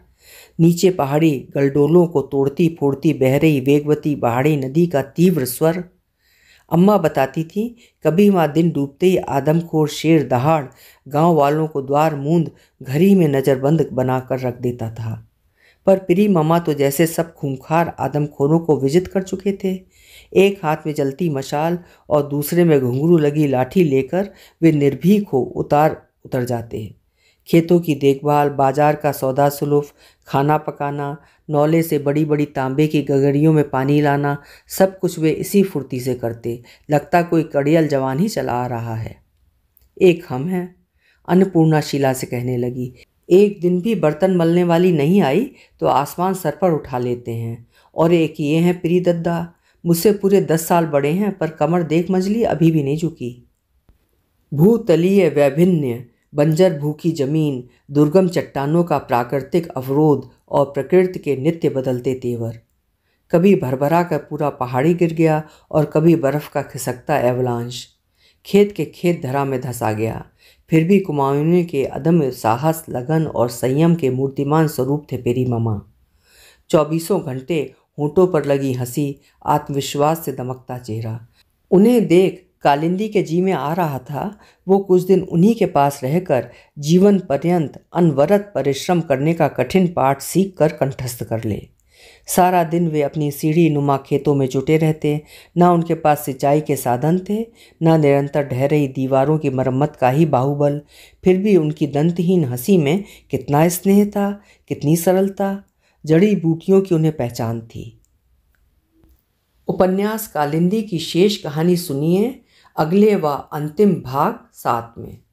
नीचे पहाड़ी गलडोलों को तोड़ती फोड़ती बह रही वेगवती पहाड़ी नदी का तीव्र स्वर अम्मा बताती थी कभी वहाँ दिन डूबते ही आदमखोर शेर दहाड़ गांव वालों को द्वार मूंद घरी में नज़रबंद बनाकर रख देता था पर प्री मामा तो जैसे सब खूंखार आदमखोरों को विजित कर चुके थे एक हाथ में जलती मशाल और दूसरे में घुंघरू लगी लाठी लेकर वे निर्भीक हो उतार उतर जाते हैं खेतों की देखभाल बाजार का सौदा सुलूफ खाना पकाना नौले से बड़ी बड़ी तांबे की गगड़ियों में पानी लाना सब कुछ वे इसी फुर्ती से करते लगता कोई कड़ियल जवान ही चला आ रहा है एक हम हैं अन्नपूर्णा शिला से कहने लगी एक दिन भी बर्तन मलने वाली नहीं आई तो आसमान सर पर उठा लेते हैं और एक ये हैं प्री दद्दा मुझसे पूरे दस साल बड़े हैं पर कमर देख मजली अभी भी नहीं झुकी भूतलीय वैभिन्य बंजर भूखी जमीन दुर्गम चट्टानों का प्राकृतिक अवरोध और प्रकृति के नित्य बदलते तेवर कभी भरभरा कर पूरा पहाड़ी गिर गया और कभी बर्फ़ का खिसकता एवलांश खेत के खेत धरा में धंसा गया फिर भी कुमायूं के अदम्य साहस लगन और संयम के मूर्तिमान स्वरूप थे पेरी मामा चौबीसों घंटे होंठों पर लगी हंसी आत्मविश्वास से दमकता चेहरा उन्हें देख कालिंदी के जी में आ रहा था वो कुछ दिन उन्हीं के पास रहकर जीवन पर्यंत अनवरत परिश्रम करने का कठिन पाठ सीख कर कंठस्थ कर ले सारा दिन वे अपनी सीढ़ी नुमा खेतों में जुटे रहते ना उनके पास सिंचाई के साधन थे ना निरंतर ढह रही दीवारों की मरम्मत का ही बाहुबल फिर भी उनकी दंतहीन हंसी में कितना स्नेह था कितनी सरलता जड़ी बूटियों की उन्हें पहचान थी उपन्यास कालिंदी की शेष कहानी सुनिए अगले व अंतिम भाग सात में